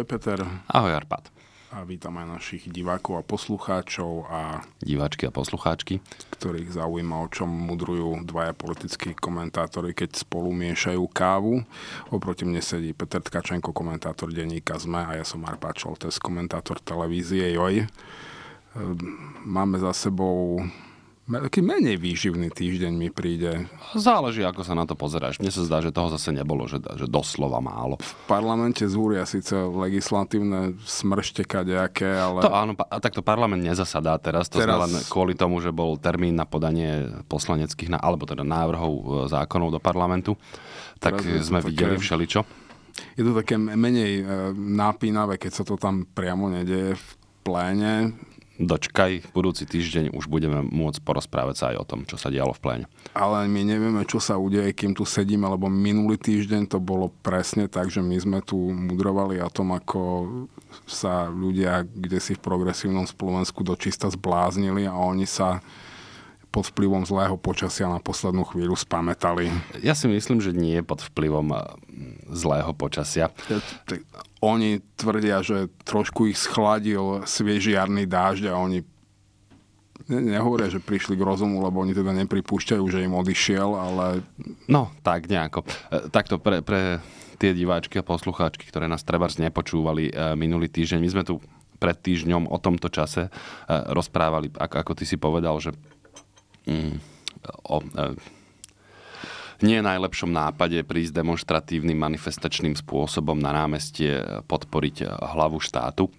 Ahoj Peter. Ahoj Arpad. A vítam aj našich divákov a poslucháčov a... Diváčky a poslucháčky. Ktorých zaujíma, o čom mudrujú dvaja politickí komentátori, keď spolu miešajú kávu. Oproti mne sedí Peter Tkačenko, komentátor denníka ZME a ja som Arpad Čoltes, komentátor televízie JOJ. Ehm, máme za sebou taký menej výživný týždeň mi príde. Záleží, ako sa na to pozeráš. Mne sa zdá, že toho zase nebolo, že, že doslova málo. V parlamente zúria síce legislatívne smršte kadejaké, ale... To áno, a takto parlament nezasadá teraz. To teraz... len kvôli tomu, že bol termín na podanie poslaneckých, na alebo teda návrhov e, zákonov do parlamentu. Tak teraz sme videli také... všeličo. Je to také menej e, nápínavé, keď sa to tam priamo nedeje v pléne dočkaj, budúci týždeň už budeme môcť porozprávať sa aj o tom, čo sa dialo v pléne. Ale my nevieme, čo sa udeje, kým tu sedíme, lebo minulý týždeň to bolo presne tak, že my sme tu mudrovali o tom, ako sa ľudia kde si v progresívnom Slovensku dočista zbláznili a oni sa pod vplyvom zlého počasia na poslednú chvíľu spametali? Ja si myslím, že nie pod vplyvom eh, zlého počasia. Oni tvrdia, že trošku ich schladil jarný dážď a oni nehovoria, že prišli k rozumu, lebo oni teda nepripúšťajú, že im odišiel, ale... No, tak nejako. Eh, takto pre, pre tie diváčky a poslucháčky, ktoré nás trebárs nepočúvali eh, minulý týždeň, my sme tu pred týždňom o tomto čase rozprávali, ako, ako ty si povedal, že Mm. o e, nie najlepšom nápade prísť demonstratívnym manifestačným spôsobom na námestie e, podporiť e, hlavu štátu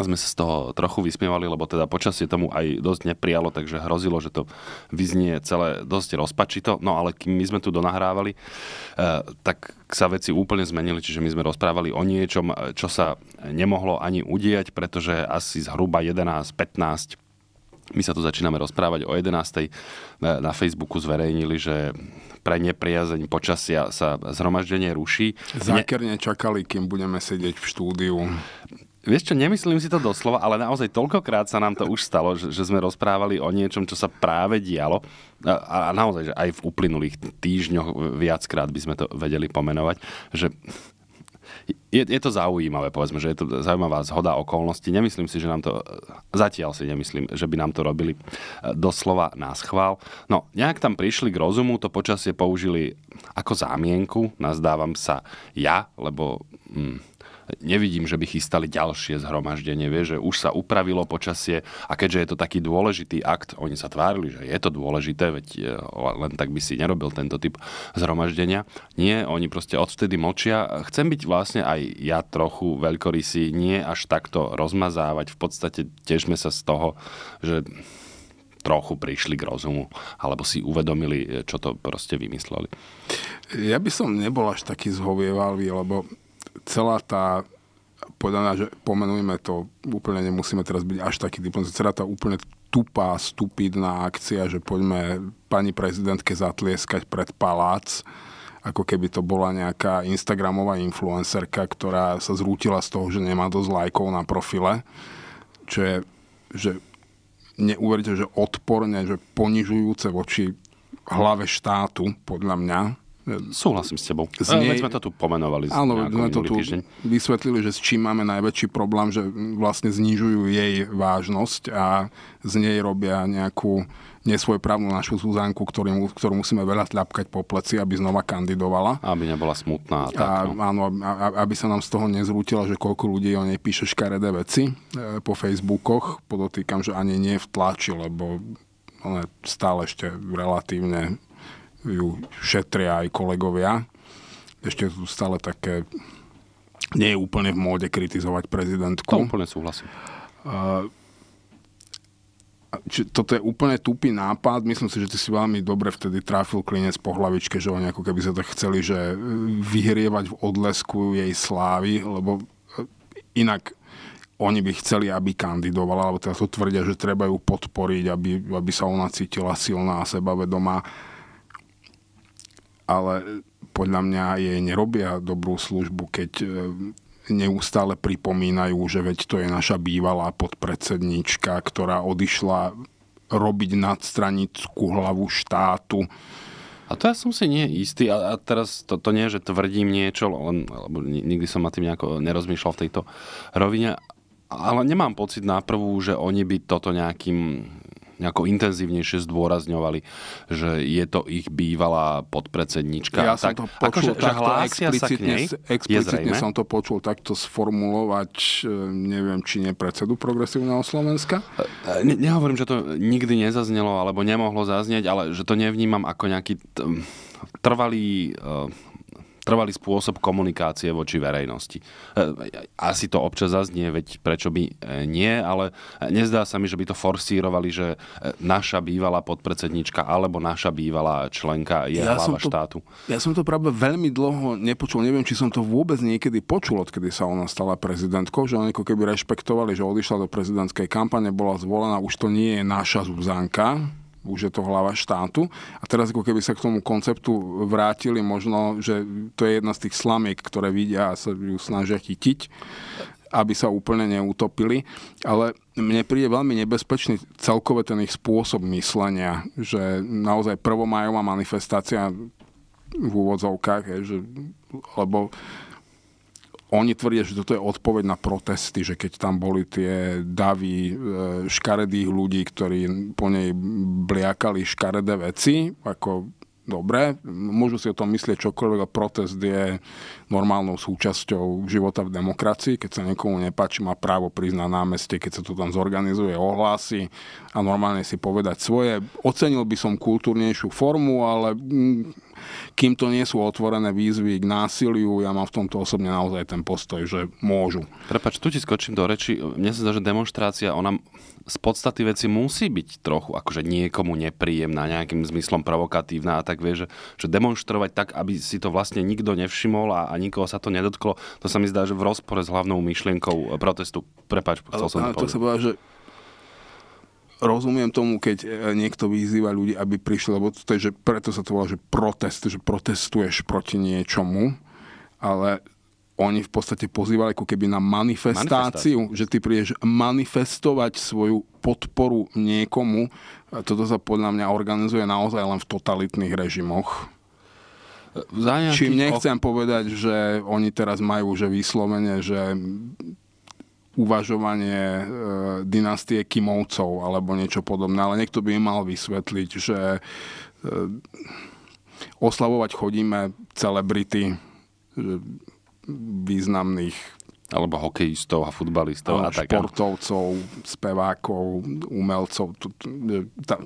sme sa z toho trochu vysmievali, lebo teda počasie tomu aj dosť neprijalo, takže hrozilo, že to vyznie celé dosť rozpačito. No ale kým my sme tu donahrávali, tak sa veci úplne zmenili, čiže my sme rozprávali o niečom, čo sa nemohlo ani udiať, pretože asi zhruba 11-15. My sa tu začíname rozprávať o 11. Na, Facebooku zverejnili, že pre nepriazeň počasia sa zhromaždenie ruší. Zákerne čakali, kým budeme sedieť v štúdiu. Vieš čo, nemyslím si to doslova, ale naozaj toľkokrát sa nám to už stalo, že, že sme rozprávali o niečom, čo sa práve dialo. A, a naozaj, že aj v uplynulých týždňoch viackrát by sme to vedeli pomenovať, že je, je to zaujímavé, povedzme, že je to zaujímavá zhoda okolností. Nemyslím si, že nám to, zatiaľ si nemyslím, že by nám to robili eh, doslova na schvál. No, nejak tam prišli k rozumu, to počasie použili ako zámienku, nazdávam sa ja, lebo... Hm, nevidím, že by chystali ďalšie zhromaždenie, vie, že už sa upravilo počasie a keďže je to taký dôležitý akt, oni sa tvárili, že je to dôležité, veď e, len tak by si nerobil tento typ zhromaždenia. Nie, oni proste odvtedy močia. Chcem byť vlastne aj ja trochu veľkorysý, nie až takto rozmazávať. V podstate tiežme sa z toho, že trochu prišli k rozumu, alebo si uvedomili, e, čo to proste vymysleli. Ja by som nebol až taký zhovievalý, lebo celá tá podľa mňa, že pomenujme to, úplne nemusíme teraz byť až taký diplomatický, celá tá úplne tupá, stupidná akcia, že poďme pani prezidentke zatlieskať pred palác, ako keby to bola nejaká Instagramová influencerka, ktorá sa zrútila z toho, že nemá dosť lajkov na profile, čo je, že neuveríte, že odporne, že ponižujúce voči hlave štátu, podľa mňa, Súhlasím s tebou. Z nej... sme to tu pomenovali. Áno, sme to tu týždeň. vysvetlili, že s čím máme najväčší problém, že vlastne znižujú jej vážnosť a z nej robia nejakú nesvojprávnu našu Zuzanku, ktorú, ktorú musíme veľa tľapkať po pleci, aby znova kandidovala. Aby nebola smutná. A tak, no. a, Áno, a, aby sa nám z toho nezrútila, že koľko ľudí o nej píše škaredé veci e, po Facebookoch. Podotýkam, že ani nie v tlači, lebo ona je stále ešte relatívne ju šetria aj kolegovia. Ešte sú stále také... Nie je úplne v móde kritizovať prezidentku. To úplne súhlasím. Uh, či, toto je úplne tupý nápad. Myslím si, že ty si veľmi dobre vtedy tráfil klinec po hlavičke, že oni ako keby sa tak chceli, že e, vyhrievať v odlesku jej slávy, lebo e, inak oni by chceli, aby kandidovala, alebo teda to tvrdia, že treba ju podporiť, aby, aby sa ona cítila silná a sebavedomá ale e, podľa mňa jej nerobia dobrú službu, keď e, neustále pripomínajú, že veď to je naša bývalá podpredsednička, ktorá odišla robiť nadstranickú hlavu štátu. A to ja som si nie istý. A, a teraz to, to nie, že tvrdím niečo, len, lebo nikdy som nad tým nejako nerozmýšľal v tejto rovine, ale nemám pocit na prvú, že oni by toto nejakým nejako intenzívnejšie zdôrazňovali, že je to ich bývalá podpredsednička. Ja tak, som to počul akože, takto explicitne, nej, explicitne som to počul takto sformulovať, e, neviem, či nie predsedu progresívneho Slovenska. E, e, ne, nehovorím, že to nikdy nezaznelo alebo nemohlo zaznieť, ale že to nevnímam ako nejaký t- trvalý trvalý spôsob komunikácie voči verejnosti. E, asi to občas zaznie, veď prečo by e, nie, ale nezdá sa mi, že by to forsírovali, že e, naša bývalá podpredsednička alebo naša bývalá členka je ja hlava to, štátu. Ja som to práve veľmi dlho nepočul, neviem, či som to vôbec niekedy počul, odkedy sa ona stala prezidentkou, že oni ako keby rešpektovali, že odišla do prezidentskej kampane, bola zvolená, už to nie je naša Zuzanka, už je to hlava štátu. A teraz ako keby sa k tomu konceptu vrátili, možno, že to je jedna z tých slamiek, ktoré vidia a sa ju snažia chytiť, aby sa úplne neutopili. Ale mne príde veľmi nebezpečný celkové ten ich spôsob myslenia, že naozaj prvomajová manifestácia v úvodzovkách, je, že, lebo oni tvrdia, že toto je odpoveď na protesty, že keď tam boli tie davy e, škaredých ľudí, ktorí po nej bliakali škaredé veci, ako dobre, môžu si o tom myslieť čokoľvek, ale protest je normálnou súčasťou života v demokracii. Keď sa niekomu nepáči, má právo prísť na námestie, keď sa to tam zorganizuje, ohlási a normálne si povedať svoje. Ocenil by som kultúrnejšiu formu, ale mm, kým to nie sú otvorené výzvy k násiliu, ja mám v tomto osobne naozaj ten postoj, že môžu. Prepač, tu ti skočím do reči. Mne sa zdá, že demonstrácia, ona z podstaty veci musí byť trochu akože niekomu nepríjemná, nejakým zmyslom provokatívna a tak vie, že, že demonstrovať tak, aby si to vlastne nikto nevšimol a, a nikoho sa to nedotklo, to sa mi zdá, že v rozpore s hlavnou myšlienkou protestu. Prepač, chcel som to povedať. To sa povedať, že rozumiem tomu, keď e, niekto vyzýva ľudí, aby prišli, lebo to je, že preto sa to volá, že protest, že protestuješ proti niečomu, ale oni v podstate pozývali ako keby na manifestáciu, že ty prídeš manifestovať svoju podporu niekomu. toto sa podľa mňa organizuje naozaj len v totalitných režimoch. Za Čím nechcem o... povedať, že oni teraz majú že vyslovene, že uvažovanie e, dynastie Kimovcov alebo niečo podobné, ale niekto by im mal vysvetliť, že e, oslavovať chodíme celebrity e, významných alebo hokejistov a futbalistov a tak. Športovcov, spevákov, umelcov.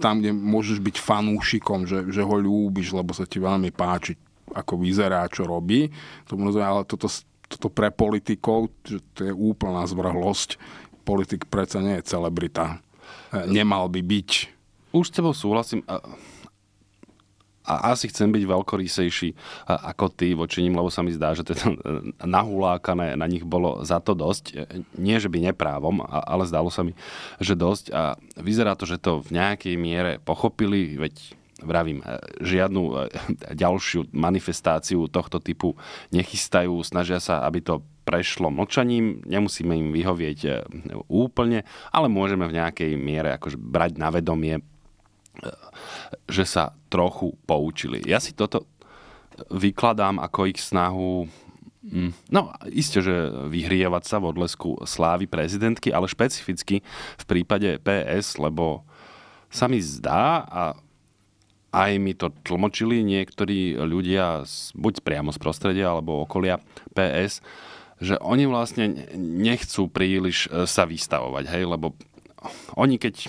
Tam, kde môžeš byť fanúšikom, že, že ho ľúbiš, lebo sa ti veľmi páči, ako vyzerá, čo robí. To, ale toto toto pre politikov, to je úplná zvrhlosť. Politik predsa nie je celebrita. E, nemal by byť. Už s tebou súhlasím a, a asi chcem byť veľkorysejší e, ako ty voči ním, lebo sa mi zdá, že teda e, nahulákané na nich bolo za to dosť. Nie, že by neprávom, ale zdalo sa mi, že dosť. A vyzerá to, že to v nejakej miere pochopili, veď vravím, e, žiadnu e, ďalšiu manifestáciu tohto typu nechystajú, snažia sa, aby to prešlo mlčaním, nemusíme im vyhovieť e, úplne, ale môžeme v nejakej miere akože brať na vedomie, že sa trochu poučili. Ja si toto vykladám ako ich snahu mm, No, isté, že vyhrievať sa v odlesku slávy prezidentky, ale špecificky v prípade PS, lebo sa mi zdá, a aj mi to tlmočili niektorí ľudia z, buď priamo z prostredia alebo okolia PS, že oni vlastne nechcú príliš e, sa vystavovať, hej, lebo oni keď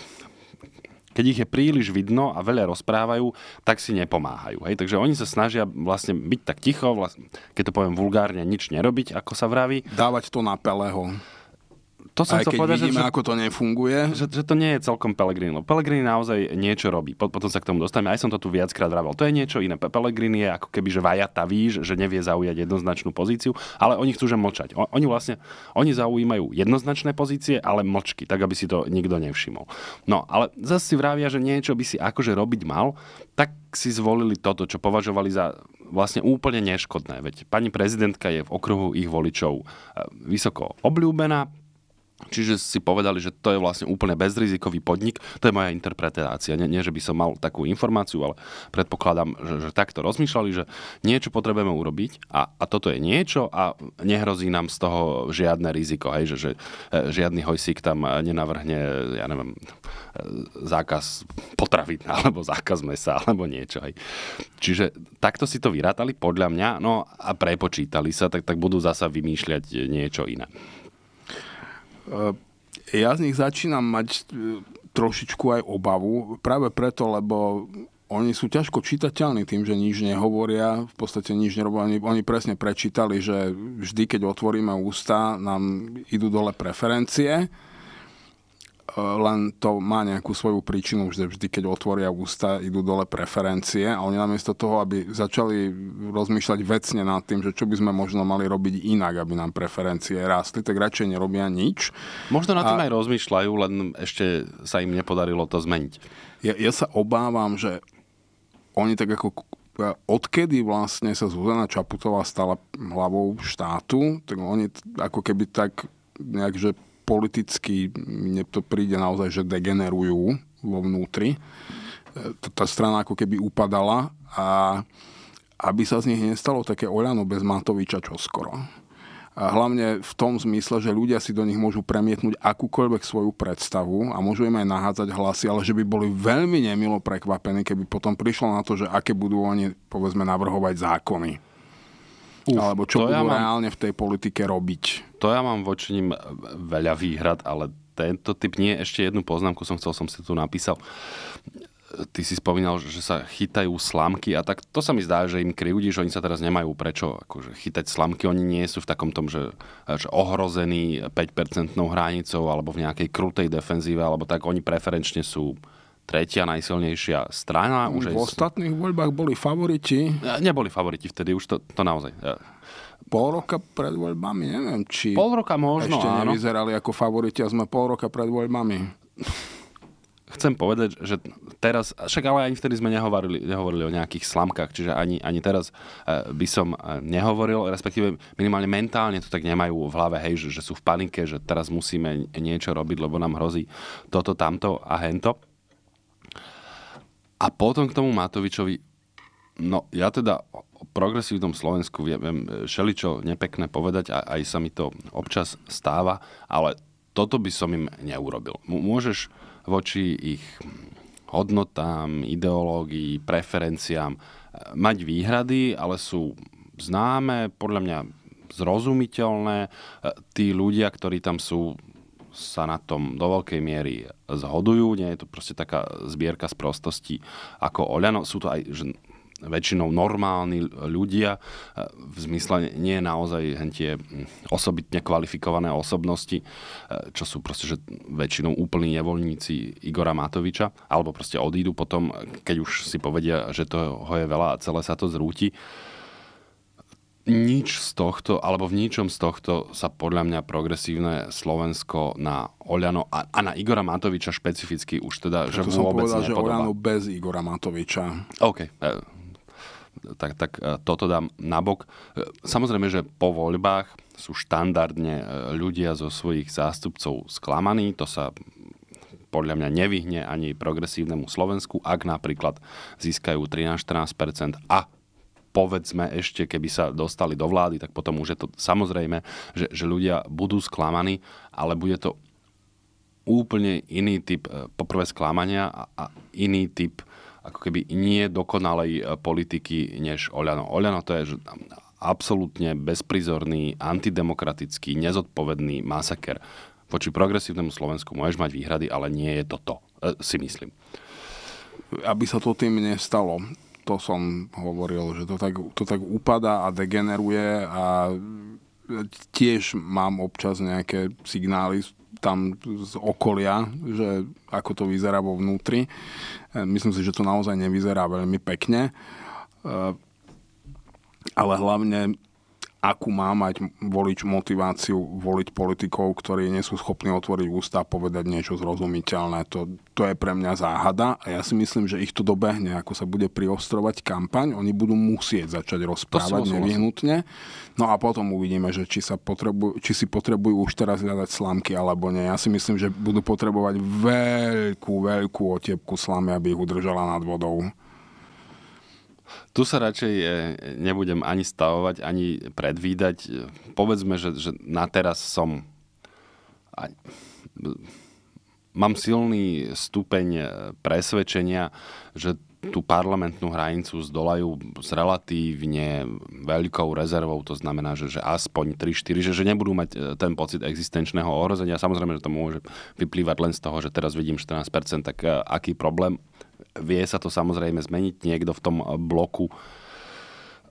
keď ich je príliš vidno a veľa rozprávajú, tak si nepomáhajú. Hej? Takže oni sa snažia vlastne byť tak ticho, vlastne, keď to poviem vulgárne, nič nerobiť, ako sa vraví. Dávať to na Peleho to som Aj keď povedať, vidíme, že, ako to nefunguje. Že, že to nie je celkom Pellegrini. No, Pellegrini naozaj niečo robí. Potom sa k tomu dostaneme. Aj som to tu viackrát vravel. To je niečo iné. Pellegrini je ako keby, že víš, že nevie zaujať jednoznačnú pozíciu, ale oni chcú, že mlčať. Oni vlastne, oni zaujímajú jednoznačné pozície, ale mlčky, tak aby si to nikto nevšimol. No, ale zase si vravia, že niečo by si akože robiť mal, tak si zvolili toto, čo považovali za vlastne úplne neškodné. Veď pani prezidentka je v okruhu ich voličov eh, vysoko obľúbená, Čiže si povedali, že to je vlastne úplne bezrizikový podnik. To je moja interpretácia. Nie, nie že by som mal takú informáciu, ale predpokladám, že, že takto rozmýšľali, že niečo potrebujeme urobiť a, a toto je niečo a nehrozí nám z toho žiadne riziko. Hej, že, že e, žiadny hojsík tam e, nenavrhne, ja neviem, e, zákaz potravín alebo zákaz mesa alebo niečo. Hej. Čiže takto si to vyrátali podľa mňa no a prepočítali sa, tak, tak budú zasa vymýšľať niečo iné. E, ja z nich začínam mať e, trošičku aj obavu, práve preto, lebo oni sú ťažko čitateľní tým, že nič nehovoria, v podstate nič nerobia. Oni, oni presne prečítali, že vždy, keď otvoríme ústa, nám idú dole preferencie E, len to má nejakú svoju príčinu, že vždy, keď otvoria ústa, idú dole preferencie a oni namiesto toho, aby začali rozmýšľať vecne nad tým, že čo by sme možno mali robiť inak, aby nám preferencie rástli, tak radšej nerobia nič. Možno nad tým a... aj rozmýšľajú, len ešte sa im nepodarilo to zmeniť. Ja, ja sa obávam, že oni tak ako odkedy vlastne sa Zuzana Čaputová stala hlavou štátu, tak oni ako keby tak nejak, že politicky mne to príde naozaj, že degenerujú vo vnútri. E, tá strana ako keby upadala a aby sa z nich nestalo také Oľano bez Matoviča čoskoro. A hlavne v tom zmysle, že ľudia si do nich môžu premietnúť akúkoľvek svoju predstavu a môžu im aj nahádzať hlasy, ale že by boli veľmi nemilo prekvapení, keby potom prišlo na to, že aké budú oni, povedzme, navrhovať zákony. Uf, alebo čo budú ja mám, reálne v tej politike robiť. To ja mám voči nim e, veľa výhrad, ale tento typ nie. Ešte jednu poznámku som chcel, som si tu napísal. Ty si spomínal, že sa chytajú slamky a tak to sa mi zdá, že im kryjúdi, že oni sa teraz nemajú prečo akože chytať slamky. Oni nie sú v takom tom, že, že ohrození 5-percentnou hranicou alebo v nejakej krutej defenzíve, alebo tak oni preferenčne sú uh, tretia najsilnejšia strana. No, už v aj... ostatných voľbách boli favoriti. E, neboli favoriti vtedy, už to, to naozaj... E. Pol roka pred voľbami, neviem, či... Pol roka možno, Ešte áno. nevyzerali ako favoriti a sme pol roka pred voľbami. Chcem povedať, že teraz, však ale ani vtedy sme nehovorili, nehovorili o nejakých slamkách, čiže ani, ani teraz e, by som nehovoril, respektíve minimálne mentálne to tak nemajú v hlave, hej, že, že sú v panike, že teraz musíme niečo robiť, lebo nám hrozí toto, tamto a hento a potom k tomu Matovičovi, no ja teda o progresívnom Slovensku viem e, šeličo nepekné povedať a aj sa mi to občas stáva, ale toto by som im neurobil. Môžeš voči ich hodnotám, ideológií, preferenciám e, mať výhrady, ale sú známe, podľa mňa zrozumiteľné. E, tí ľudia, ktorí tam sú, sa na tom do veľkej miery zhodujú. Nie je to proste taká zbierka z prostosti ako Oľano. Sú to aj že väčšinou normálni ľudia, e, v zmysle nie je naozaj tie osobitne kvalifikované osobnosti, e, čo sú proste že väčšinou úplní nevoľníci Igora Matoviča, alebo proste odídu potom, keď už si povedia, že toho je veľa a celé sa to zrúti nič z tohto, alebo v ničom z tohto sa podľa mňa progresívne Slovensko na Oľano a, a na Igora Matoviča špecificky už teda, Preto že som povedal, nepodobá. že Oľano bez Igora Matoviča. OK. E, tak, tak e, toto dám nabok. E, samozrejme, že po voľbách sú štandardne ľudia zo svojich zástupcov sklamaní, to sa podľa mňa nevyhne ani progresívnemu Slovensku, ak napríklad získajú 13-14% a povedzme ešte, keby sa dostali do vlády, tak potom už je to samozrejme, že, že ľudia budú sklamaní, ale bude to úplne iný typ e, poprvé sklamania a, a iný typ ako keby nie dokonalej e, politiky než Oľano. Oľano to je že, absolútne bezprizorný, antidemokratický, nezodpovedný masaker. Voči progresívnemu Slovensku môžeš mať výhrady, ale nie je to to, e, si myslím. Aby sa to tým nestalo to som hovoril, že to tak, to tak upada a degeneruje a tiež mám občas nejaké signály tam z okolia, že ako to vyzerá vo vnútri. E, myslím si, že to naozaj nevyzerá veľmi pekne. E, ale hlavne akú má mať volič motiváciu voliť politikov, ktorí nie sú schopní otvoriť ústa a povedať niečo zrozumiteľné. To, to je pre mňa záhada a ja si myslím, že ich to dobehne, ako sa bude priostrovať kampaň. Oni budú musieť začať rozprávať nevyhnutne. No a potom uvidíme, že či, sa potrebu- či si potrebujú už teraz hľadať slamky alebo nie. Ja si myslím, že budú potrebovať veľkú, veľkú otepku slamy, aby ich udržala nad vodou tu sa radšej e, nebudem ani stavovať, ani predvídať. Povedzme, že, že na teraz som... Mám silný stupeň e, presvedčenia, že tú parlamentnú hranicu zdolajú s relatívne veľkou rezervou, to znamená, že, že aspoň 3-4, že, že nebudú mať e, ten pocit existenčného ohrozenia. Samozrejme, že to môže vyplývať len z toho, že teraz vidím 14%, tak aký problém vie sa to samozrejme zmeniť niekto v tom eh, bloku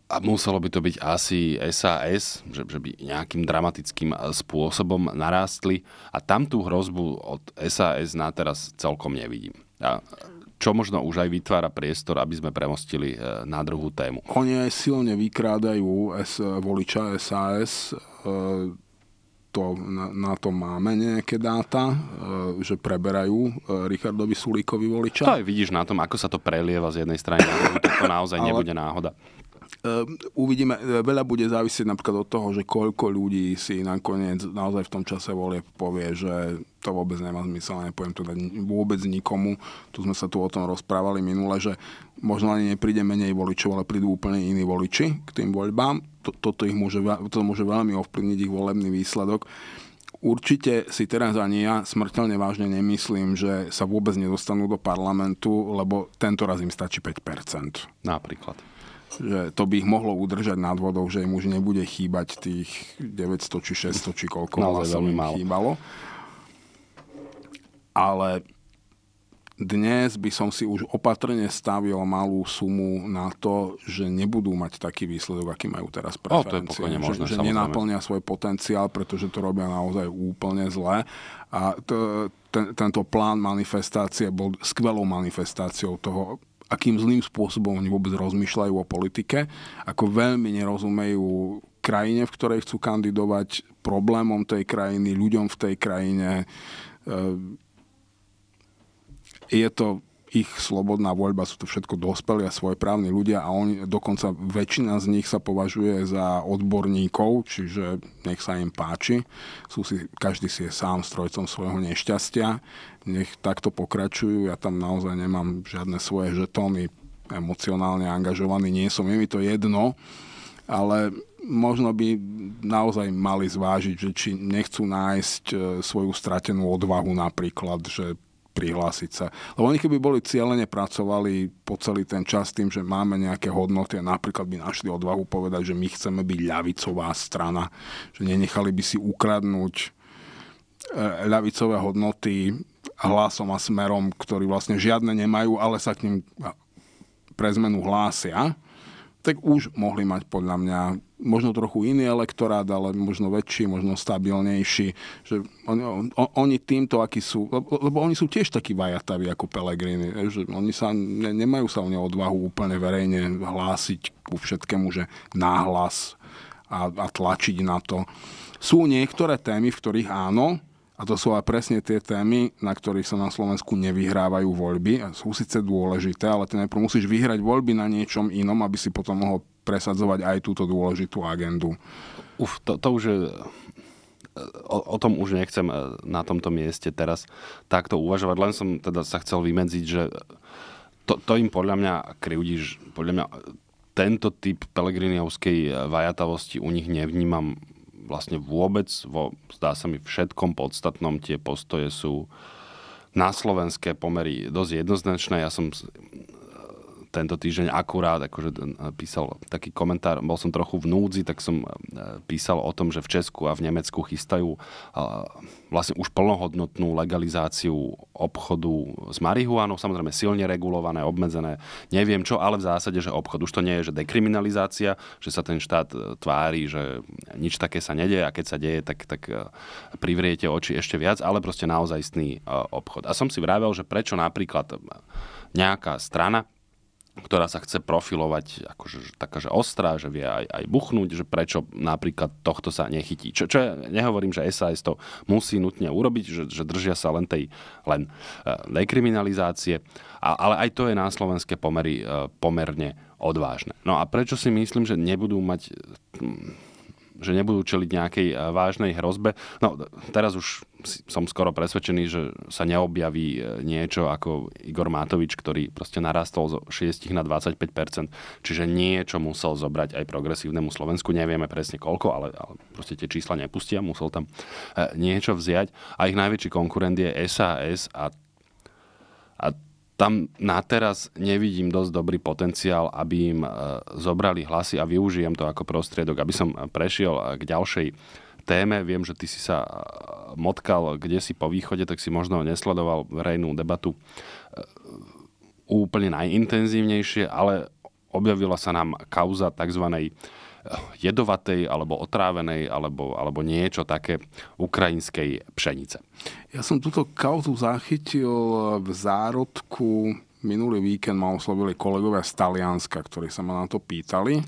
a muselo by to byť asi SAS, že, že by nejakým dramatickým eh, spôsobom narástli a tam tú hrozbu od SAS na teraz celkom nevidím. A čo možno už aj vytvára priestor, aby sme premostili eh, na druhú tému. Oni aj silne vykrádajú voliča SAS, to, na, na to máme nejaké dáta, eh, že preberajú eh, Richardovi Sulíkovi voliča. To aj vidíš na tom, ako sa to prelieva z jednej strany. to naozaj nebude náhoda. Ehm, uvidíme, e, veľa bude závisieť napríklad od toho, že koľko ľudí si nakoniec naozaj v tom čase volie povie, že to vôbec nemá zmysel, nepoviem to dať vôbec nikomu. Tu sme sa tu o tom rozprávali minule, že možno ani nepríde menej voličov, ale prídu úplne iní voliči k tým voľbám. Toto ich môže, to môže veľmi ovplyvniť ich volebný výsledok. Určite si teraz ani ja smrteľne vážne nemyslím, že sa vôbec nedostanú do parlamentu, lebo tento raz im stačí 5%. Napríklad že to by ich mohlo udržať nad vodou, že im už nebude chýbať tých 900 či 600 či koľko Naozaj veľmi málo. chýbalo. Ale dnes by som si už opatrne stavil malú sumu na to, že nebudú mať taký výsledok, aký majú teraz preferencie. O, to je možné, že, že nenaplnia svoj potenciál, pretože to robia naozaj úplne zle. A to, ten, tento plán manifestácie bol skvelou manifestáciou toho akým zlým spôsobom oni vôbec rozmýšľajú o politike, ako veľmi nerozumejú krajine, v ktorej chcú kandidovať, problémom tej krajiny, ľuďom v tej krajine. Ehm, je to ich slobodná voľba, sú to všetko dospelí a svoje právni ľudia a oni, dokonca väčšina z nich sa považuje za odborníkov, čiže nech sa im páči. Sú si, každý si je sám strojcom svojho nešťastia. Nech takto pokračujú. Ja tam naozaj nemám žiadne svoje žetóny emocionálne angažovaný nie som, je mi to jedno, ale možno by naozaj mali zvážiť, že či nechcú nájsť e, svoju stratenú odvahu napríklad, že prihlásiť sa. Lebo oni keby boli cieľene pracovali po celý ten čas tým, že máme nejaké hodnoty a napríklad by našli odvahu povedať, že my chceme byť ľavicová strana, že nenechali by si ukradnúť e, ľavicové hodnoty hlasom a smerom, ktorí vlastne žiadne nemajú, ale sa k ním pre zmenu hlásia, tak už mohli mať podľa mňa možno trochu iný elektorát, ale možno väčší, možno stabilnejší. Že on, on, oni týmto, akí sú, lebo, lebo oni sú tiež takí vajataví ako Pelegrini, že oni sa ne, nemajú sa o ne odvahu úplne verejne hlásiť ku všetkému, že náhlas a, a tlačiť na to. Sú niektoré témy, v ktorých áno, a to sú aj presne tie témy, na ktorých sa na Slovensku nevyhrávajú voľby. A sú síce dôležité, ale ty najprv musíš vyhrať voľby na niečom inom, aby si potom mohol presadzovať aj túto dôležitú agendu. Uf, to, to už je... E, o, o tom už nechcem e, na tomto mieste teraz takto uvažovať, len som teda sa chcel vymedziť, že to, to im podľa mňa krivdíš, podľa mňa tento typ Pelegriniovskej e, vajatavosti u nich nevnímam vlastne vôbec, vo, zdá sa mi, všetkom podstatnom tie postoje sú na slovenské pomery dosť jednoznačné. Ja som tento týždeň akurát akože písal taký komentár, bol som trochu v núdzi, tak som e, písal o tom, že v Česku a v Nemecku chystajú e, vlastne už plnohodnotnú legalizáciu obchodu s marihuanou, samozrejme silne regulované, obmedzené, neviem čo, ale v zásade, že obchod už to nie je, že dekriminalizácia, že sa ten štát e, tvári, že nič také sa nedie a keď sa deje, tak, tak privriete oči ešte viac, ale proste naozajstný obchod. A som si vravel, že prečo napríklad nejaká strana ktorá sa chce profilovať akože taká, že ostrá, že vie aj, aj buchnúť, že prečo napríklad tohto sa nechytí. Čo, čo ja nehovorím, že SAS to musí nutne urobiť, že, že držia sa len tej len e, dekriminalizácie, a, ale aj to je na slovenské pomery e, pomerne odvážne. No a prečo si myslím, že nebudú mať že nebudú čeliť nejakej eh, vážnej hrozbe. No, teraz už som skoro presvedčený, že sa neobjaví eh, niečo ako Igor Matovič, ktorý proste narastol zo 6 na 25 čiže niečo musel zobrať aj progresívnemu Slovensku. Nevieme presne koľko, ale, ale proste tie čísla nepustia, musel tam eh, niečo vziať. A ich najväčší konkurent je SAS a, a tam na teraz nevidím dosť dobrý potenciál, aby im e, zobrali hlasy a využijem to ako prostriedok, aby som e, prešiel e, k ďalšej téme. Viem, že ty si sa motkal kde si po východe, tak si možno nesledoval verejnú debatu úplne najintenzívnejšie, ale objavila sa nám kauza tzv jedovatej alebo otrávenej alebo, alebo niečo také ukrajinskej pšenice. Ja som túto kauzu zachytil v zárodku. Minulý víkend ma oslovili kolegovia z Talianska, ktorí sa ma na to pýtali.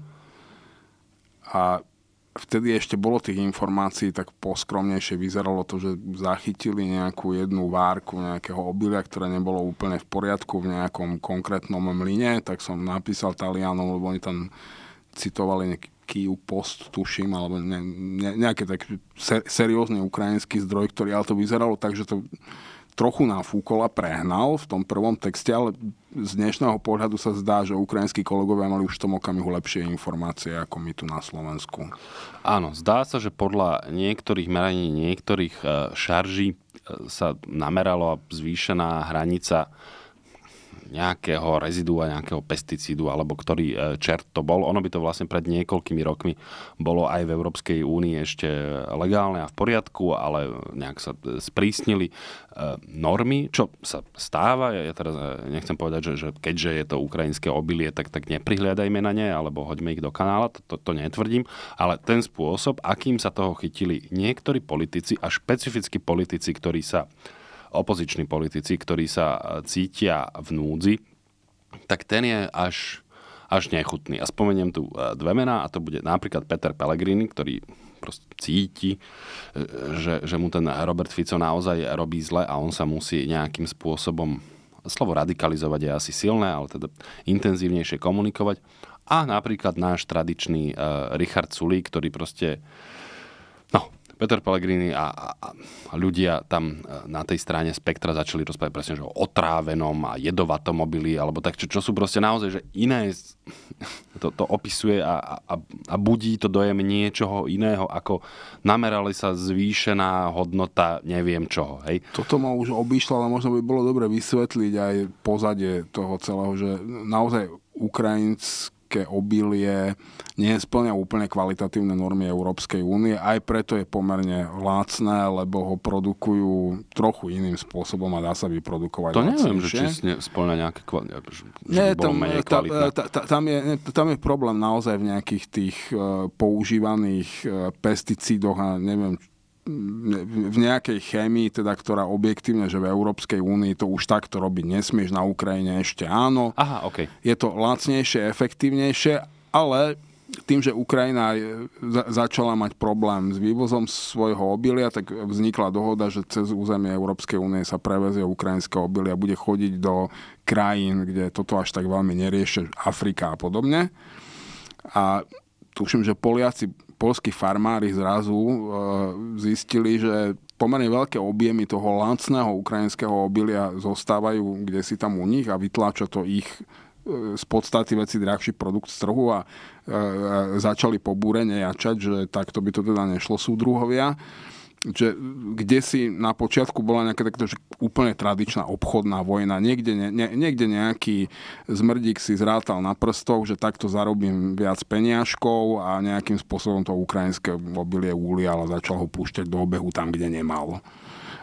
A vtedy ešte bolo tých informácií tak poskromnejšie. Vyzeralo to, že zachytili nejakú jednu várku nejakého obilia, ktoré nebolo úplne v poriadku v nejakom konkrétnom mline, tak som napísal Talianom, lebo oni tam citovali nejaký Kiu Post, tuším, alebo ne, ne, nejaký tak ser, seriózne ukrajinský zdroj, ktorý ale to vyzeralo tak, že to trochu nafúkol a prehnal v tom prvom texte, ale z dnešného pohľadu sa zdá, že ukrajinskí kolegovia mali už v tom okamihu lepšie informácie ako my tu na Slovensku. Áno, zdá sa, že podľa niektorých meraní, niektorých e, šarží e, sa namerala zvýšená hranica nejakého rezidua, nejakého pesticídu, alebo ktorý e, čert to bol. Ono by to vlastne pred niekoľkými rokmi bolo aj v Európskej únii ešte legálne a v poriadku, ale nejak sa e, sprísnili e, normy, čo sa stáva. Ja teraz nechcem povedať, že, že keďže je to ukrajinské obilie, tak, tak neprihliadajme na ne, alebo hoďme ich do kanála, to, to, to netvrdím, ale ten spôsob, akým sa toho chytili niektorí politici a špecificky politici, ktorí sa opoziční politici, ktorí sa e, cítia v núdzi, tak ten je až, až nechutný. A spomeniem tu e, dve mená a to bude napríklad Peter Pellegrini, ktorý proste cíti, e, že, že mu ten Robert Fico naozaj robí zle a on sa musí nejakým spôsobom slovo radikalizovať je asi silné, ale teda intenzívnejšie komunikovať. A napríklad náš tradičný Richard Sulík, ktorý proste Peter Pellegrini a, a, a ľudia tam e, na tej strane spektra začali rozprávať presne že o otrávenom a jedovatom mobili, alebo tak, čo, čo sú proste naozaj, že iné to, to opisuje a, a, a budí to dojem niečoho iného, ako namerali sa zvýšená hodnota neviem čoho. Hej? Toto ma už obišlo, ale možno by bolo dobre vysvetliť aj pozadie toho celého, že naozaj Ukrajinsk nejaké obilie nesplňa úplne kvalitatívne normy Európskej únie, aj preto je pomerne lácné, lebo ho produkujú trochu iným spôsobom a dá sa vyprodukovať To neviem, že či splňa nejaké kvality, tam, e, e, tam, je, e, tam je problém naozaj v nejakých tých používaných pesticídoch a neviem, v nejakej chémii, teda, ktorá objektívne, že v Európskej únii to už takto robiť nesmieš, na Ukrajine ešte áno. Aha, okay. Je to lacnejšie, efektívnejšie, ale tým, že Ukrajina začala mať problém s vývozom svojho obilia, tak vznikla dohoda, že cez územie Európskej únie sa prevezie ukrajinské obilie a bude chodiť do krajín, kde toto až tak veľmi nerieši, Afrika a podobne. A tuším, že Poliaci polskí farmári zrazu e, zistili, že pomerne veľké objemy toho lacného ukrajinského obilia zostávajú kde si tam u nich a vytláča to ich e, z podstaty veci drahší produkt z trhu a e, e začali pobúrenie jačať, že takto by to teda nešlo súdruhovia že kde si na počiatku bola nejaká že úplne tradičná obchodná vojna. Niekde, ne, niekde nejaký zmrdík si zrátal na prstov, že takto zarobím viac peniažkov a nejakým spôsobom to ukrajinské obilie úlial a začal ho púšťať do obehu tam, kde nemal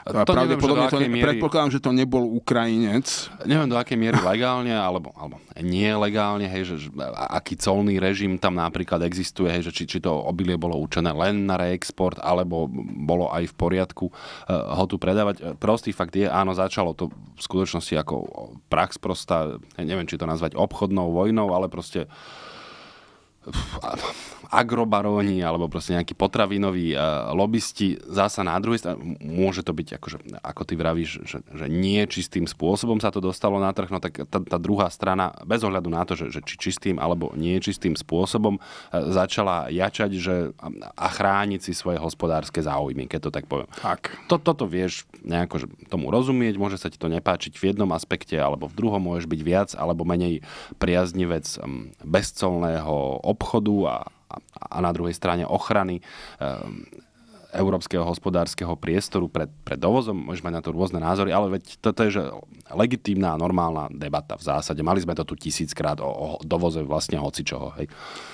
to pravdepodobne neviem, to, miery... predpokladám, že to nebol Ukrajinec. Neviem, do akej miery legálne, alebo, alebo nielegálne, hej, že, že aký colný režim tam napríklad existuje, hej, že či, či to obilie bolo určené len na reexport, alebo bolo aj v poriadku uh, ho tu predávať. Eh, prostý fakt je, áno, začalo to v skutočnosti ako prax prostá, neviem, či to nazvať obchodnou vojnou, ale proste uh, agrobaróni alebo proste nejakí potravinoví eh, lobbysti zasa na druhej strane, môže to byť, akože, ako ty vravíš, že, že nie čistým spôsobom sa to dostalo na trh, no tak tá, tá druhá strana, bez ohľadu na to, že, že či čistým alebo nie čistým spôsobom, eh, začala jačať že, a chrániť si svoje hospodárske záujmy, keď to tak poviem. Tak. To, toto vieš nejako že tomu rozumieť, môže sa ti to nepáčiť v jednom aspekte alebo v druhom, môžeš byť viac alebo menej priaznivec mm, bezcolného obchodu a, a na druhej strane ochrany ehm, európskeho hospodárskeho priestoru pred, pred dovozom. Môžeme mať na to rôzne názory, ale veď toto je že legitímna a normálna debata v zásade. Mali sme to tu tisíckrát o, o dovoze vlastne hocičoho. Hej.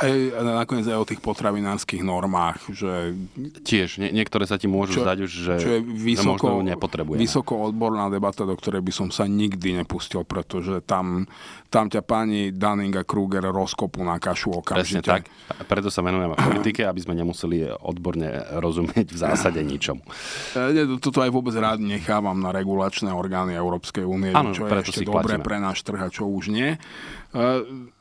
Ej, nakoniec aj o tých potravinárskych normách. Že... Tiež, nie, niektoré sa ti môžu čo, zdať už, že, čo je vysoko, že možno nepotrebujeme. Vysoko odborná debata, do ktorej by som sa nikdy nepustil, pretože tam tam ťa pani Dunning a Kruger rozkopu na kašu okamžite. Presne tak. A preto sa venujeme politike, aby sme nemuseli odborne rozumieť v zásade ničomu. E, toto aj vôbec rád nechávam na regulačné orgány Európskej únie, čo je ešte dobre pre náš trh a čo už nie. E,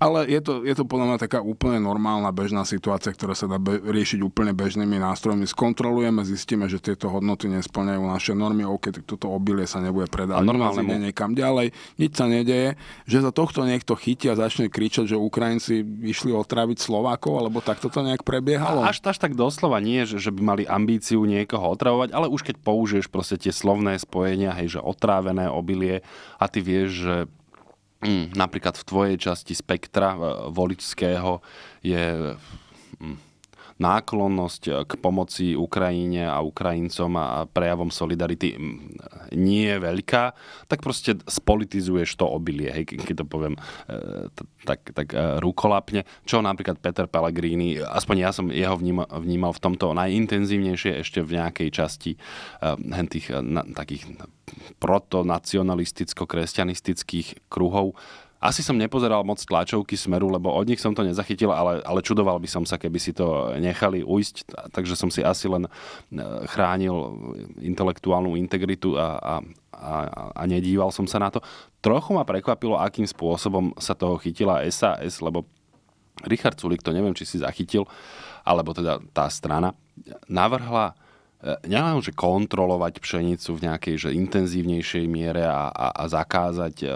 ale je to, je to podľa mňa taká úplne normálna bežná situácia, ktorá sa dá be- riešiť úplne bežnými nástrojmi. Skontrolujeme, zistíme, že tieto hodnoty nesplňajú naše normy, OK, tak toto obilie sa nebude predávať. A normálne mu... niekam ďalej, nič sa nedeje, že za tohto niekto chytí a začne kričať, že Ukrajinci išli otraviť Slovákov, alebo takto to nejak prebiehalo. A až, až tak doslova nie, že, že by mali ambíciu niekoho otravovať, ale už keď použiješ proste tie slovné spojenia, hej, že otrávené obilie a ty vieš, že Mm, napríklad v tvojej časti spektra eh, voličského je mm, náklonnosť eh, k pomoci Ukrajine a Ukrajincom a prejavom solidarity mm, nie je veľká, tak proste spolitizuješ to obilie, hej, keď to poviem eh, tak, tak eh, rukolapne, čo napríklad Peter Pellegrini, aspoň ja som jeho vnímal, vnímal v tomto najintenzívnejšie ešte v nejakej časti tých takých protonacionalisticko-kresťanistických kruhov, asi som nepozeral moc tlačovky Smeru, lebo od nich som to nezachytil, ale, ale čudoval by som sa, keby si to nechali ujsť, takže som si asi len e, chránil intelektuálnu integritu a, a, a, a nedíval som sa na to. Trochu ma prekvapilo, akým spôsobom sa toho chytila SAS, lebo Richard Sulik, to neviem, či si zachytil, alebo teda tá strana, navrhla nielen, že kontrolovať pšenicu v nejakej že intenzívnejšej miere a, a, a zakázať e,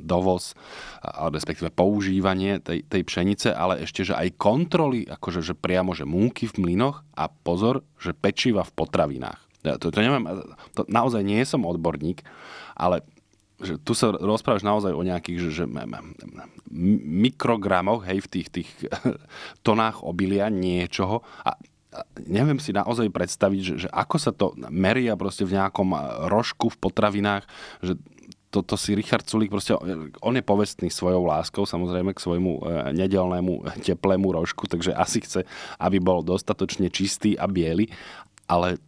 dovoz, a, respektíve používanie tej, tej pšenice, ale ešte, že aj kontroly, akože že priamo, že múky v mlynoch a pozor, že pečiva v potravinách. Ja to, to neviem, e, to naozaj nie som odborník, ale že tu sa rozprávaš naozaj o nejakých že, že, mikrogramoch, hej, v tých, tých tonách obilia niečoho a neviem si naozaj predstaviť, že, že ako sa to meria proste v nejakom eh, rožku v potravinách, že toto to si Richard Sulík, proste, eh, on je povestný svojou láskou samozrejme k svojmu eh, nedelnému teplému rožku, takže asi chce, aby bol dostatočne čistý a biely, ale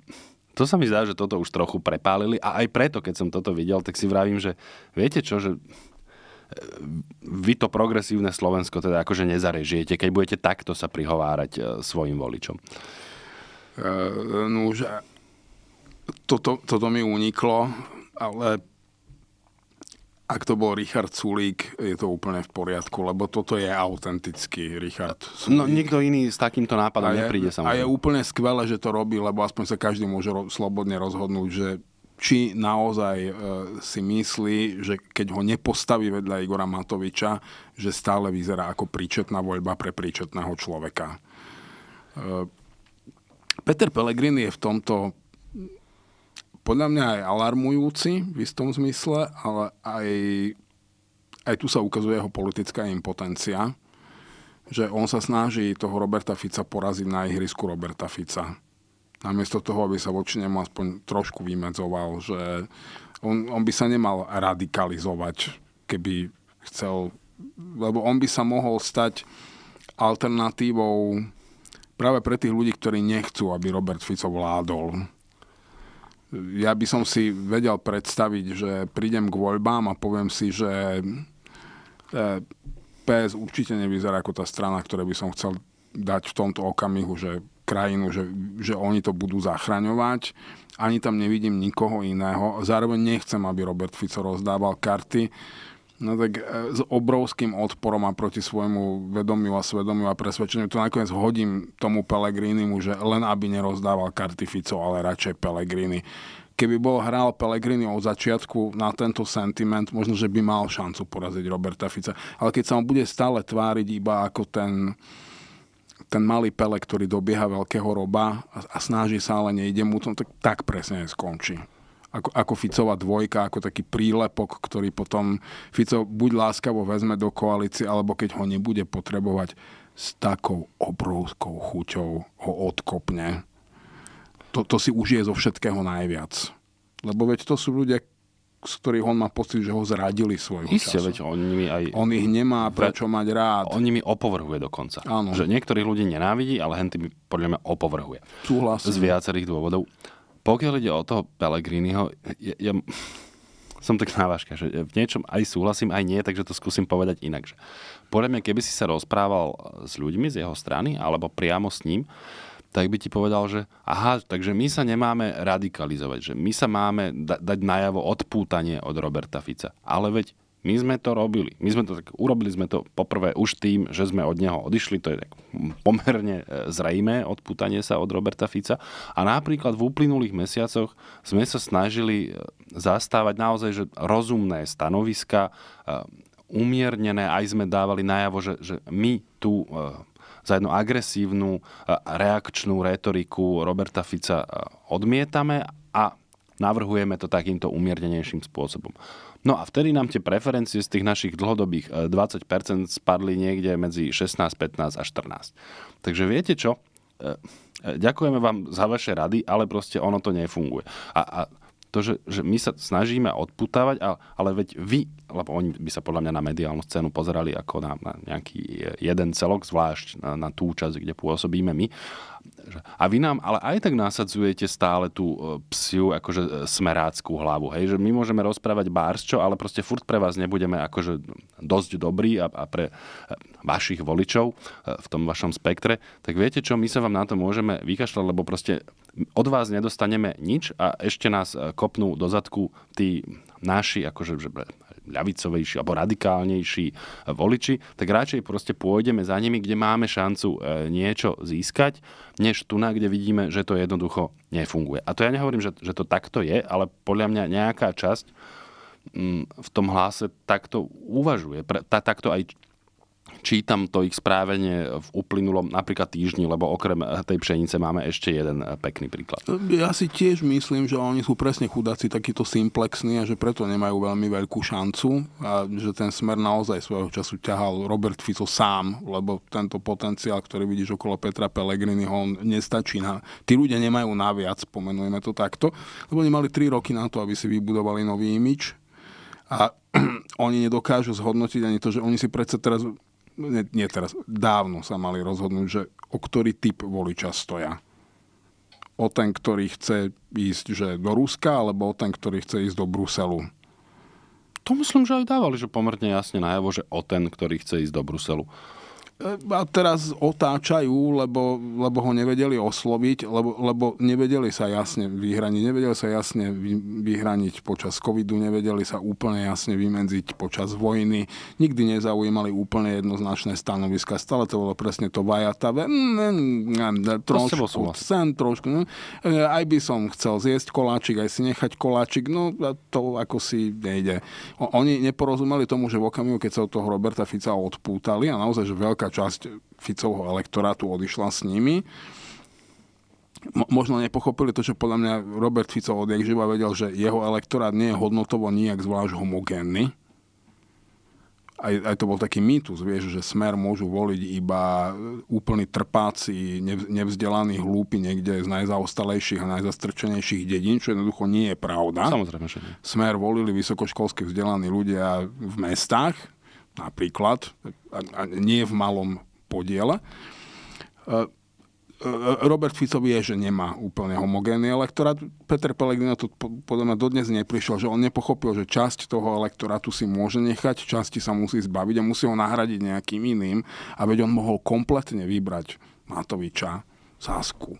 to sa mi zdá, že toto už trochu prepálili a aj preto, keď som toto videl, tak si vravím, že viete čo, že vy to progresívne Slovensko teda akože nezarežijete, keď budete takto sa prihovárať e, svojim voličom? Uh, no už e, toto, toto mi uniklo, ale ak to bol Richard Sulík, je to úplne v poriadku, lebo toto je autentický Richard Sulík. No nikto iný s takýmto nápadom a je, nepríde samozrejme. A je úplne skvelé, že to robí, lebo aspoň sa každý môže ro- slobodne rozhodnúť, že či naozaj e, si myslí, že keď ho nepostaví vedľa Igora Matoviča, že stále vyzerá ako príčetná voľba pre príčetného človeka. E, Peter Pellegrini je v tomto podľa mňa aj alarmujúci v istom zmysle, ale aj, aj tu sa ukazuje jeho politická impotencia, že on sa snaží toho Roberta Fica poraziť na ihrisku Roberta Fica namiesto toho, aby sa voči nemu aspoň trošku vymedzoval, že on, on by sa nemal radikalizovať, keby chcel, lebo on by sa mohol stať alternatívou práve pre tých ľudí, ktorí nechcú, aby Robert Fico vládol. Ja by som si vedel predstaviť, že prídem k voľbám a poviem si, že e, PS určite nevyzerá ako tá strana, ktoré by som chcel dať v tomto okamihu, že krajinu, že, že oni to budú zachraňovať. Ani tam nevidím nikoho iného. Zároveň nechcem, aby Robert Fico rozdával karty. No tak e, s obrovským odporom a proti svojmu vedomiu a svedomiu a presvedčeniu to nakoniec hodím tomu Pelegrínimu, že len aby nerozdával karty Fico, ale radšej Pelegríny. keby bol hral Pelegrini od začiatku na tento sentiment, možno, že by mal šancu poraziť Roberta Fica. Ale keď sa mu bude stále tváriť iba ako ten ten malý Pele, ktorý dobieha veľkého roba a, a snaží sa, ale nejde mu to, tak, tak presne skončí. Ako, ako Ficová dvojka, ako taký prílepok, ktorý potom Fico buď láskavo vezme do koalície, alebo keď ho nebude potrebovať, s takou obrovskou chuťou ho odkopne. To, to si užije zo všetkého najviac. Lebo veď to sú ľudia, z ktorých on má pocit, že ho zradili svojho Isté, času. Veď, on, nimi aj... on ich nemá prečo mať rád. On nimi opovrhuje dokonca. Áno. Že niektorých ľudí nenávidí, ale hen tými podľa mňa opovrhuje. Súhlasím. Z viacerých dôvodov. Pokiaľ ide o toho Pellegriniho, ja, ja som tak návažka, že v niečom aj súhlasím, aj nie, takže to skúsim povedať inak. podľa mňa, keby si sa rozprával s ľuďmi z jeho strany, alebo priamo s ním, tak by ti povedal, že aha, takže my sa nemáme radikalizovať, že my sa máme da- dať najavo odpútanie od Roberta Fica. Ale veď my sme to robili. My sme to tak, urobili sme to poprvé už tým, že sme od neho odišli, to je tak pomerne e, zrejmé odputanie sa od Roberta Fica. A napríklad v uplynulých mesiacoch sme sa snažili e, zastávať naozaj že rozumné stanoviska, e, umiernené, aj sme dávali najavo, že, že my tu za jednu agresívnu e, reakčnú retoriku Roberta Fica e, odmietame a navrhujeme to takýmto umiernenejším spôsobom. No a vtedy nám tie preferencie z tých našich dlhodobých 20% e, spadli niekde medzi 16, 15 a 14. Takže viete čo? Ďakujeme vám za vaše rady, ale proste ono to nefunguje. A, a to, že, že my sa snažíme odputávať, ale veď vy, lebo oni by sa podľa mňa na mediálnu scénu pozerali ako na, na nejaký jeden celok, zvlášť na, na tú časť, kde pôsobíme my, a vy nám ale aj tak nasadzujete stále tú e, psiu, akože e, smeráckú hlavu, hej? Že my môžeme rozprávať bársčo, ale proste furt pre vás nebudeme akože dosť dobrí a, a pre e, vašich voličov v tom vašom spektre. Tak viete čo, my sa vám na to môžeme vykašľať, lebo proste od vás nedostaneme nič a ešte nás kopnú do zadku tí naši akože, že ľavicovejší alebo radikálnejší e, voliči, tak radšej proste pôjdeme za nimi, kde máme šancu e, niečo získať, než tu, kde vidíme, že to jednoducho nefunguje. A to ja nehovorím, že, že to takto je, ale podľa mňa nejaká časť mm, v tom hláse takto uvažuje, takto aj čítam to ich správenie v uplynulom napríklad týždni, lebo okrem tej pšenice máme ešte jeden eh, pekný príklad. Ja si tiež myslím, že oni sú presne chudáci takýto simplexní a že preto nemajú veľmi veľkú šancu a že ten smer naozaj svojho času ťahal Robert Fico sám, lebo tento potenciál, ktorý vidíš okolo Petra Pellegriniho, on nestačí na... Tí ľudia nemajú naviac, pomenujeme to takto, lebo oni mali 3 roky na to, aby si vybudovali nový imič a oni nedokážu zhodnotiť ani to, že oni si predsa teraz nie, nie teraz, dávno sa mali rozhodnúť, že o ktorý typ voliča stoja. O ten, ktorý chce ísť že do Ruska, alebo o ten, ktorý chce ísť do Bruselu. To myslím, že aj dávali, že pomerne jasne najavo, že o ten, ktorý chce ísť do Bruselu a teraz otáčajú, lebo, lebo ho nevedeli osloviť, lebo, lebo nevedeli sa jasne vyhraniť, nevedeli sa jasne vyhraniť počas covidu, nevedeli sa úplne jasne vymedziť počas vojny, nikdy nezaujímali úplne jednoznačné stanoviska, stále to bolo presne to vajatavé, mm, mm, mm, trošku, sen, trošku, ne? aj by som chcel zjesť koláčik, aj si nechať koláčik, no to ako si nejde. Oni neporozumeli tomu, že v okamihu, keď sa od toho Roberta Fica odpútali a naozaj, že veľká časť Ficovho elektorátu odišla s nimi. možno nepochopili to, že podľa mňa Robert Fico odjakživa vedel, že jeho elektorát nie je hodnotovo nijak zvlášť homogénny. Aj, aj to bol taký mýtus, vieš, že smer môžu voliť iba úplný trpáci, nev- nevzdelaní hlúpi niekde z najzaostalejších a najzastrčenejších dedín, čo jednoducho nie je pravda. Samozrejme, že nie. Smer volili vysokoškolsky vzdelaní ľudia v mestách, napríklad, a nie v malom podiele. E, e, Robert Fico vie, že nemá úplne homogénny elektorát. Peter Pellegrino to podľa mňa dodnes neprišiel, že on nepochopil, že časť toho elektorátu si môže nechať, časti sa musí zbaviť a musí ho nahradiť nejakým iným. A veď on mohol kompletne vybrať Matoviča, Sasku,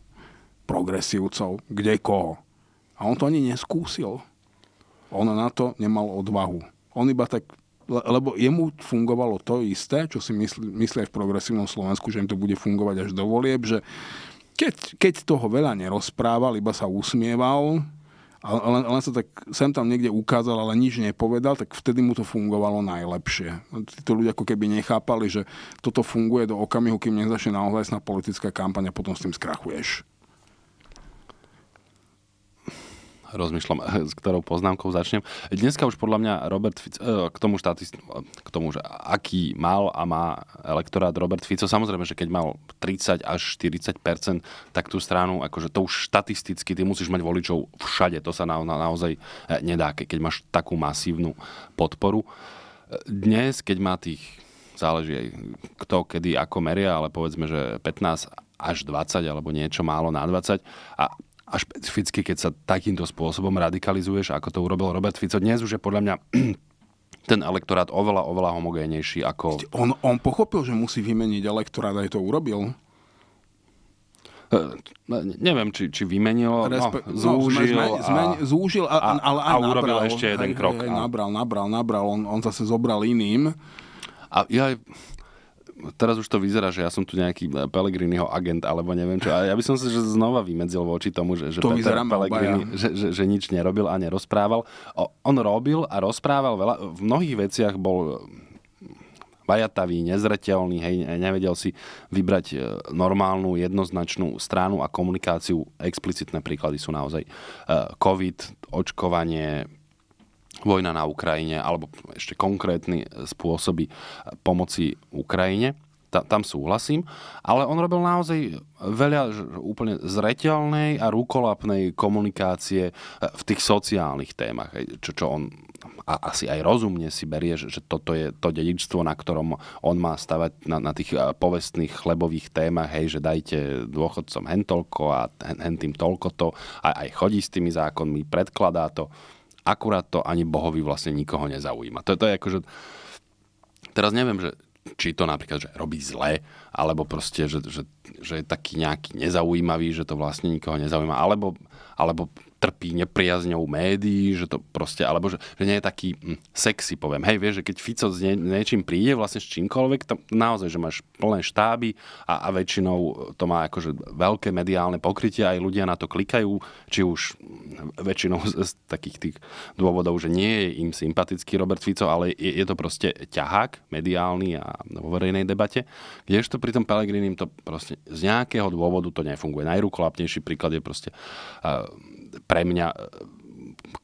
progresívcov, kde koho. A on to ani neskúsil. On na to nemal odvahu. On iba tak lebo jemu fungovalo to isté, čo si myslí, aj v progresívnom Slovensku, že im to bude fungovať až do volieb, že keď, keď toho veľa nerozprával, iba sa usmieval, ale len, len sa tak sem tam niekde ukázal, ale nič nepovedal, tak vtedy mu to fungovalo najlepšie. No, títo ľudia ako keby nechápali, že toto funguje do okamihu, kým nezačne naozaj na politická kampaň a potom s tým skrachuješ. rozmýšľam, eh, s ktorou poznámkou začnem. Dneska už podľa mňa Robert Fico, eh, k tomu štatist, eh, k tomu, že aký mal a má elektorát Robert Fico, samozrejme, že keď mal 30 až 40 tak tú stranu, akože to už štatisticky, ty musíš mať voličov všade, to sa na, na, naozaj nedá, keď máš takú masívnu podporu. Dnes, keď má tých záleží aj kto, kedy, ako meria, ale povedzme, že 15 až 20 alebo niečo málo na 20 a a špecificky, keď sa takýmto spôsobom radikalizuješ, ako to urobil Robert Fico. Dnes už je podľa mňa ten elektorát oveľa, oveľa homogénejší ako... On, on pochopil, že musí vymeniť elektorát, aj to urobil. E, neviem, či, či vymenil, no, Respe- no, zúžil. No, zmen, zmen, a, zúžil a, a, ale a, a urobil nabral, ešte jeden krok. Aj, aj, a... Nabral, nabral, nabral. On, on zase zobral iným. A ja, teraz už to vyzerá, že ja som tu nejaký e, Pellegriniho agent, alebo neviem čo. A ja by som sa že znova vymedzil voči tomu, že, že to Peter Pellegrini že, že, že nič nerobil a nerozprával. O, on robil a rozprával veľa. V mnohých veciach bol e, vajatavý, nezreteľný, hej, nevedel si vybrať e, normálnu, jednoznačnú stranu a komunikáciu. Explicitné príklady sú naozaj COVID, očkovanie, vojna na Ukrajine alebo ešte konkrétne spôsoby pomoci Ukrajine. Ta, tam súhlasím, ale on robil naozaj veľa úplne zreteľnej a rúkolapnej komunikácie e, v tých sociálnych témach, čo, čo on a asi aj rozumne si berie, že, že toto je to dedičstvo, na ktorom on má stavať na, na tých e, povestných chlebových témach, hej, že dajte dôchodcom hen toľko a hen, hen tým toľko to, aj chodí s tými zákonmi, predkladá to akurát to ani Bohovi vlastne nikoho nezaujíma. To, to je akože... Teraz neviem, že či to napríklad, že robí zle, alebo proste, že, že, že je taký nejaký nezaujímavý, že to vlastne nikoho nezaujíma, alebo, alebo trpí nepriazňou médií, že to proste, alebo že, že nie je taký hm, sexy, poviem. Hej, vieš, že keď Fico s nie, niečím príde, vlastne s čímkoľvek, tam naozaj, že máš plné štáby a, a väčšinou to má akože veľké mediálne pokrytie, aj ľudia na to klikajú, či už hm, väčšinou z, z takých tých dôvodov, že nie je im sympatický Robert Fico, ale je, je to proste ťahák mediálny a vo verejnej debate, kdežto pri tom Pelegrinim to proste z nejakého dôvodu to nefunguje. Najrukolapnejší príklad je proste uh, pre mňa e,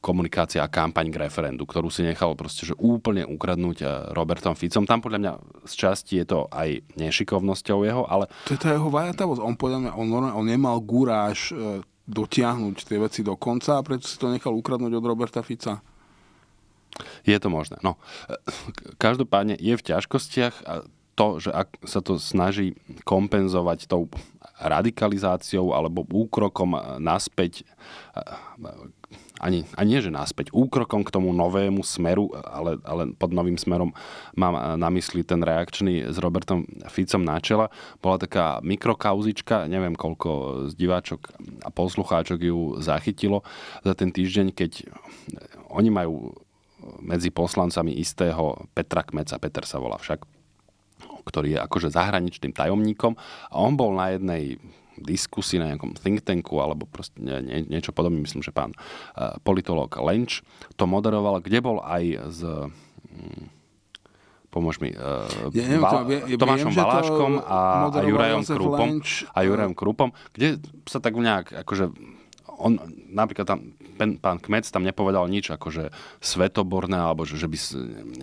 komunikácia a kampaň k referendu, ktorú si nechal proste, že úplne ukradnúť e, Robertom Ficom. Tam podľa mňa z časti je to aj nešikovnosťou jeho, ale... To je tá jeho vajatavosť. On podľa mňa, on, on nemal gúráž e, dotiahnuť tie veci do konca a preto si to nechal ukradnúť od Roberta Fica. Je to možné. No, e, každopádne je v ťažkostiach a to, že ak sa to snaží kompenzovať tou radikalizáciou alebo úkrokom naspäť ani, ani nie, že naspäť, úkrokom k tomu novému smeru, ale, ale pod novým smerom mám na mysli ten reakčný s Robertom Ficom na čela. Bola taká mikrokauzička, neviem koľko z diváčok a poslucháčok ju zachytilo za ten týždeň, keď oni majú medzi poslancami istého Petra Kmeca, Peter sa volá však, ktorý je akože zahraničným tajomníkom a on bol na jednej diskusii na nejakom think tanku alebo proste nie, nie, niečo podobné, myslím, že pán uh, eh, politológ Lenč to moderoval, kde bol aj z... Um, mm, pomôž mi, uh, ja, neviem, Val, ja, ja, Tomášom viem, Baláškom to a, a Jurajom Krupom, a Jurajom Krupom, kde sa tak nejak, akože on napríklad tam pen, pán Kmec tam nepovedal nič, akože svetoborné, alebo že, že by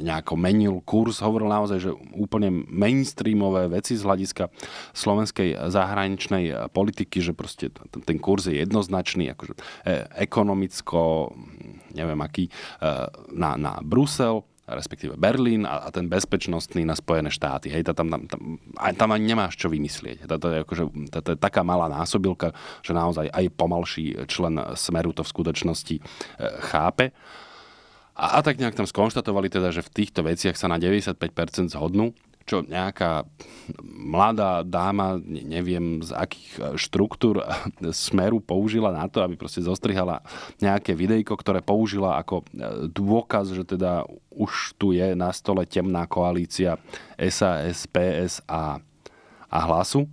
nejako menil kurz, hovoril naozaj, že úplne mainstreamové veci z hľadiska slovenskej zahraničnej politiky, že proste ten, ten kurz je jednoznačný, akože e, ekonomicko, neviem aký, e, na, na Brusel, respektíve Berlín a, a ten bezpečnostný na Spojené štáty. Hej, tá, tam, tam, tam, tam ani nemáš čo vymyslieť. Tá, je akože, tá, je taká malá násobilka, že naozaj aj pomalší člen Smeru to v skutočnosti e, chápe. A, a tak nejak tam skonštatovali teda, že v týchto veciach sa na 95% zhodnú čo nejaká mladá dáma, neviem z akých e, štruktúr e, smeru použila na to, aby proste zostrihala nejaké videjko, ktoré použila ako e, dôkaz, že teda už tu je na stole temná koalícia SAS, PS a, a hlasu.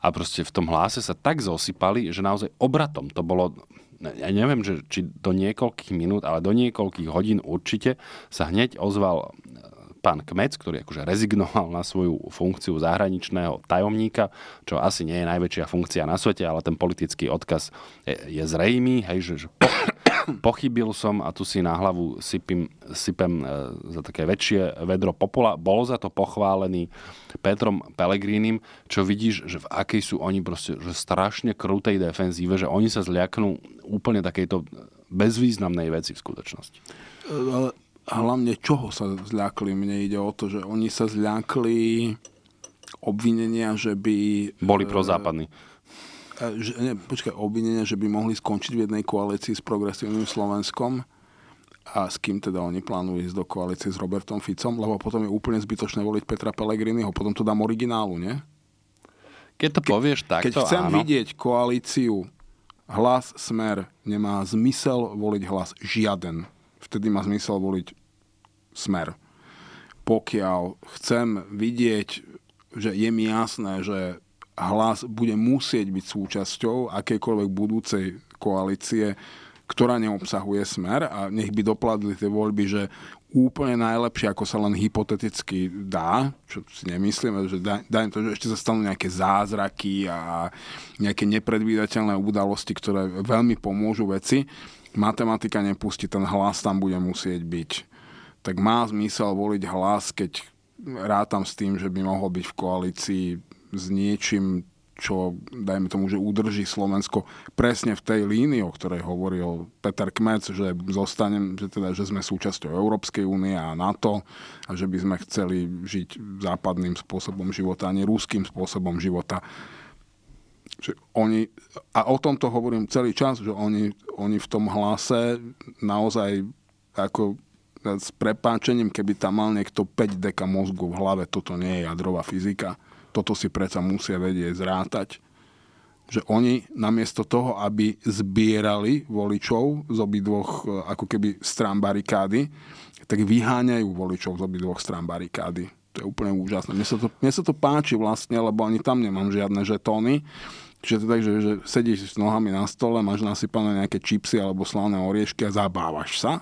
A proste v tom hlase sa tak zosypali, že naozaj obratom to bolo ja neviem, že, či do niekoľkých minút, ale do niekoľkých hodín určite sa hneď ozval pán Kmec, ktorý akože rezignoval na svoju funkciu zahraničného tajomníka, čo asi nie je najväčšia funkcia na svete, ale ten politický odkaz je, je zrejmý, hej, že, že po, pochybil som a tu si na hlavu sypím, sypem e, za také väčšie vedro popola. Bol za to pochválený Petrom Pelegrínim, čo vidíš, že v akej sú oni proste že strašne krutej defenzíve, že oni sa zliaknú úplne takejto bezvýznamnej veci v skutočnosti. E, ale hlavne čoho sa zľakli. Mne ide o to, že oni sa zľakli obvinenia, že by... Boli e, prozápadní. E, že, ne, počkaj, obvinenia, že by mohli skončiť v jednej koalícii s progresívnym Slovenskom a s kým teda oni plánujú ísť do koalície s Robertom Ficom, lebo potom je úplne zbytočné voliť Petra Pellegriniho, potom to dám originálu, nie? Keď to povieš takto, Keď chcem áno. vidieť koalíciu hlas, smer, nemá zmysel voliť hlas žiaden. Vtedy má zmysel voliť smer. Pokiaľ chcem vidieť, že je mi jasné, že hlas bude musieť byť súčasťou akejkoľvek budúcej koalície, ktorá neobsahuje smer a nech by dopladli tie voľby, že úplne najlepšie, ako sa len hypoteticky dá, čo si nemyslíme, že daj to, že ešte sa stanú nejaké zázraky a nejaké nepredvídateľné udalosti, ktoré veľmi pomôžu veci, matematika nepustí, ten hlas tam bude musieť byť tak má zmysel voliť hlas, keď rátam s tým, že by mohol byť v koalícii s niečím, čo, dajme tomu, že udrží Slovensko presne v tej línii, o ktorej hovoril Peter Kmec, že zostanem, že, teda, že sme súčasťou Európskej únie a NATO a že by sme chceli žiť západným spôsobom života, a nie rúským spôsobom života. Že oni, a o tomto hovorím celý čas, že oni, oni v tom hlase naozaj ako s prepáčením, keby tam mal niekto 5 deka mozgu v hlave, toto nie je jadrová fyzika, toto si predsa musia vedieť zrátať, že oni namiesto toho, aby zbierali voličov z obidvoch eh, ako keby strán barikády, tak vyháňajú voličov z obidvoch strán barikády. To je úplne úžasné. Mne sa to, mne sa to páči vlastne, lebo ani tam nemám žiadne žetóny. Čiže to tak, že, že sedíš s nohami na stole, máš nasypané nejaké čipsy alebo slané oriešky a zabávaš sa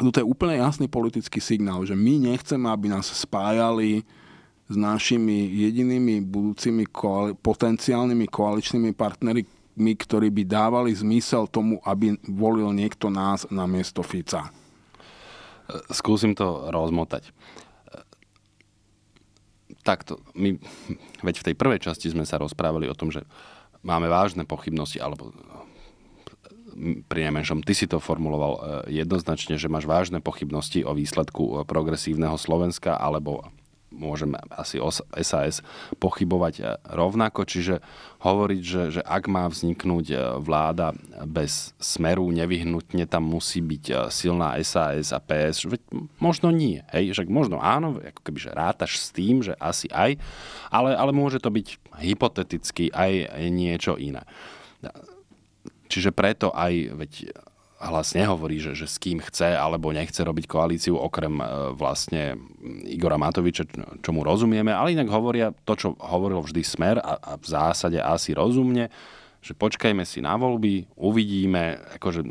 No to je úplne jasný politický signál, že my nechceme, aby nás spájali s našimi jedinými budúcimi koali- potenciálnymi koaličnými partnermi, ktorí by dávali zmysel tomu, aby volil niekto nás na miesto Fica. Skúsim to rozmotať. Takto, my, veď v tej prvej časti sme sa rozprávali o tom, že máme vážne pochybnosti, alebo pri najmenšom ty si to formuloval e, jednoznačne, že máš vážne pochybnosti o výsledku e, progresívneho Slovenska, alebo môžeme asi SAS pochybovať e, rovnako, čiže hovoriť, že, že ak má vzniknúť vláda bez smeru, nevyhnutne tam musí byť silná SAS a PS, veď možno nie, hej, že možno áno, ako keby, že rátaš s tým, že asi aj, ale, ale môže to byť hypoteticky aj niečo iné Čiže preto aj, veď hlas nehovorí, že, že s kým chce alebo nechce robiť koalíciu, okrem e, vlastne Igora Matoviča, čo mu rozumieme, ale inak hovoria to, čo hovoril vždy Smer a, a v zásade asi rozumne, že počkajme si na voľby, uvidíme, akože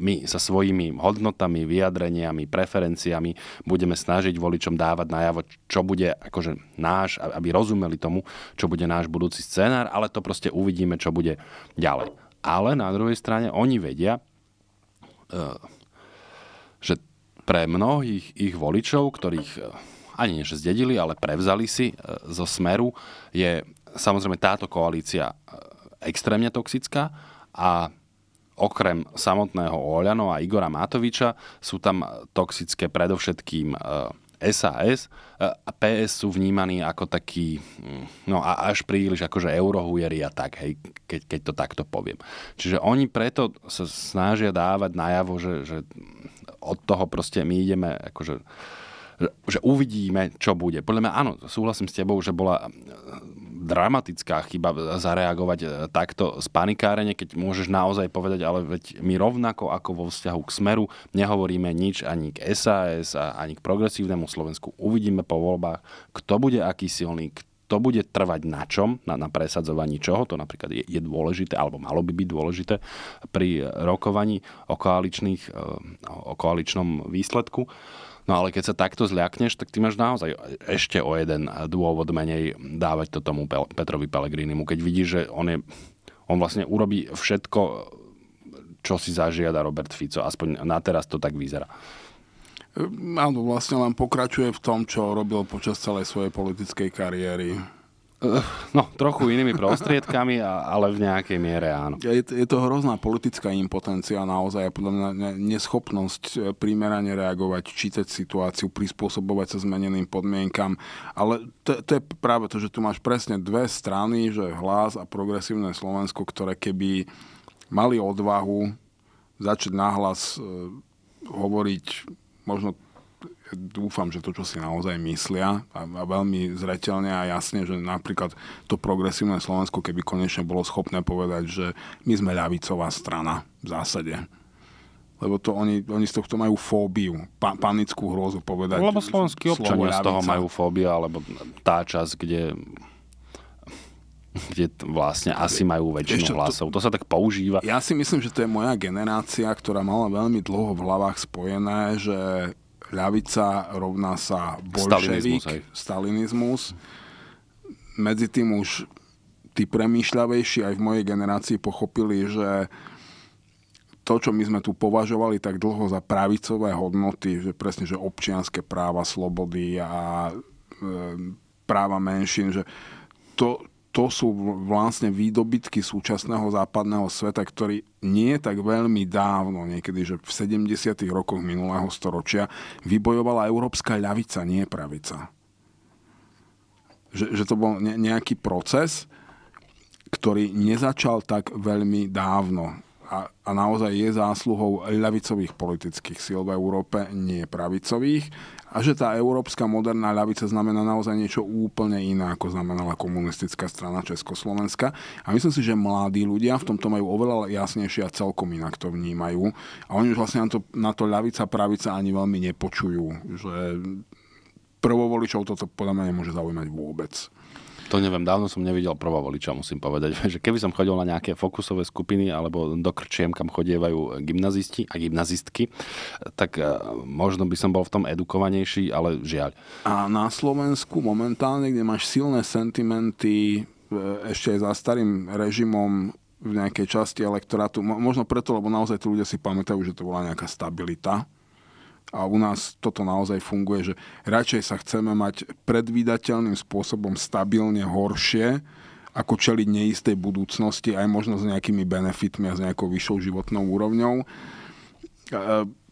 my sa svojimi hodnotami, vyjadreniami, preferenciami budeme snažiť voličom dávať najavo, čo bude akože náš, aby rozumeli tomu, čo bude náš budúci scenár, ale to proste uvidíme, čo bude ďalej ale na druhej strane oni vedia, e, že pre mnohých ich voličov, ktorých e, ani než zdedili, ale prevzali si e, zo smeru, je samozrejme táto koalícia extrémne toxická a okrem samotného Oľano a Igora Matoviča sú tam toxické predovšetkým SAS a PS e, sú vnímaní ako taký. Mm, no a až príliš akože eurohujeri a tak, hej, keď, keď to takto poviem. Čiže oni preto sa snažia dávať najavo, že, že od toho proste my ideme akože že uvidíme, čo bude. Podľa mňa áno, súhlasím s tebou, že bola dramatická chyba zareagovať e, takto z panikárene, keď môžeš naozaj povedať, ale veď my rovnako ako vo vzťahu k Smeru nehovoríme nič ani k SAS ani k progresívnemu Slovensku. Uvidíme po voľbách, kto bude aký silný, kto bude trvať na čom, na, na presadzovaní čoho, to napríklad je, je dôležité, alebo malo by byť dôležité pri rokovaní o, e, o koaličnom výsledku. No ale keď sa takto zľakneš, tak ty máš naozaj ešte o jeden dôvod menej dávať to tomu Petrovi Pellegrinimu, keď vidíš, že on je on vlastne urobí všetko, čo si zažiada Robert Fico. Aspoň na teraz to tak vyzerá. Ehm, áno, vlastne len pokračuje v tom, čo robil počas celej svojej politickej kariéry. No, trochu inými prostriedkami, ale v nejakej miere áno. Je, je to hrozná politická impotencia naozaj a podľa mňa neschopnosť e, primerane reagovať, čítať situáciu, prispôsobovať sa zmeneným podmienkam. Ale to, to je práve to, že tu máš presne dve strany, že hlas a progresívne Slovensko, ktoré keby mali odvahu začať nahlas e, hovoriť možno dúfam, že to, čo si naozaj myslia a, a veľmi zretelne a jasne, že napríklad to progresívne Slovensko, keby konečne bolo schopné povedať, že my sme ľavicová strana v zásade lebo to oni, oni z tohto majú fóbiu, pa, panickú hrôzu povedať. Lebo slovenskí občania z toho majú fóbiu, alebo tá časť, kde kde vlastne asi majú väčšinu Ešte hlasov. To, to sa tak používa. Ja si myslím, že to je moja generácia, ktorá mala veľmi dlho v hlavách spojené, že ľavica rovná sa bolševik, stalinizmus, stalinizmus. Medzi tým už tí premýšľavejší aj v mojej generácii pochopili, že to, čo my sme tu považovali tak dlho za pravicové hodnoty, že presne, že občianské práva, slobody a e, práva menšín, že to, to sú vlastne výdobytky súčasného západného sveta, ktorý nie je tak veľmi dávno, niekedy že v 70. rokoch minulého storočia, vybojovala európska ľavica, nie pravica. Že, že to bol nejaký proces, ktorý nezačal tak veľmi dávno a, a naozaj je zásluhou ľavicových politických síl v Európe, nie pravicových, a že tá európska moderná ľavica znamená naozaj niečo úplne iné, ako znamenala komunistická strana Československa. A myslím si, že mladí ľudia v tomto majú oveľa jasnejšie a celkom inak to vnímajú. A oni už vlastne na to, na to ľavica, pravica ani veľmi nepočujú. Že prvovoličov toto podľa mňa nemôže zaujímať vôbec. To neviem, dávno som nevidel prvovoliča, musím povedať. Že keby som chodil na nejaké fokusové skupiny alebo do krčiem, kam chodievajú gymnazisti a gymnazistky, tak e, možno by som bol v tom edukovanejší, ale žiaľ. A na Slovensku momentálne, kde máš silné sentimenty e, ešte aj za starým režimom v nejakej časti elektorátu, možno preto, lebo naozaj tí ľudia si pamätajú, že to bola nejaká stabilita, a u nás toto naozaj funguje, že radšej sa chceme mať predvídateľným spôsobom stabilne horšie, ako čeliť neistej budúcnosti, aj možno s nejakými benefitmi a s nejakou vyššou životnou úrovňou. E-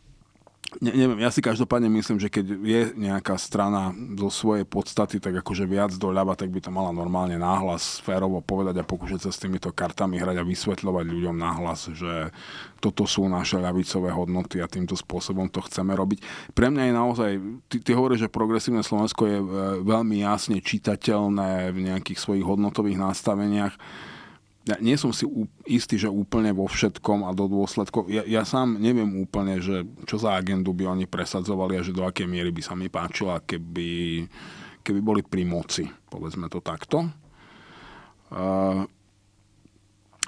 Ne, neviem, ja si každopádne myslím, že keď je nejaká strana zo svojej podstaty tak akože viac doľava, tak by to mala normálne náhlas férovo povedať a pokúšať sa s týmito kartami hrať a vysvetľovať ľuďom náhlas, že toto sú naše ľavicové hodnoty a týmto spôsobom to chceme robiť. Pre mňa je naozaj, ty, ty hovoríš, že progresívne Slovensko je e, veľmi jasne čitateľné v nejakých svojich hodnotových nastaveniach ja nie som si istý, že úplne vo všetkom a do dôsledkov. Ja, ja sám neviem úplne, že čo za agendu by oni presadzovali a že do akej miery by sa mi páčila, keby, keby boli pri moci, povedzme to takto.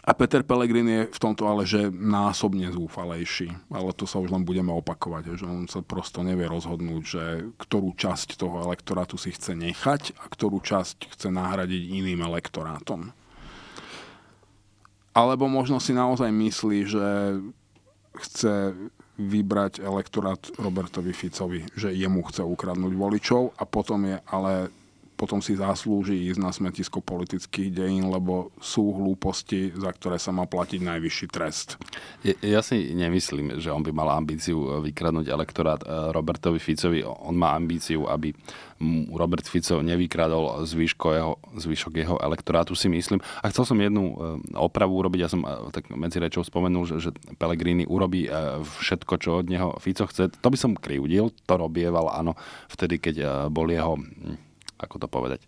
a Peter Pellegrin je v tomto ale že násobne zúfalejší. Ale to sa už len budeme opakovať, že on sa prosto nevie rozhodnúť, že ktorú časť toho elektorátu si chce nechať a ktorú časť chce nahradiť iným elektorátom. Alebo možno si naozaj myslí, že chce vybrať elektorát Robertovi Ficovi, že jemu chce ukradnúť voličov a potom je ale potom si zaslúži ísť na smetisko politických dejín, lebo sú hlúposti, za ktoré sa má platiť najvyšší trest. Ja, ja si nemyslím, že on by mal ambíciu eh, vykradnúť elektorát eh, Robertovi Ficovi. On má ambíciu, aby Robert Fico nevykradol jeho, zvyšok jeho elektorátu, si myslím. A chcel som jednu eh, opravu urobiť, ja som tak medzi rečou spomenul, že, že Pellegrini urobí všetko, čo od neho Fico chce. To by som kriudil, to robieval, áno, vtedy, keď bol jeho hm, ako to povedať,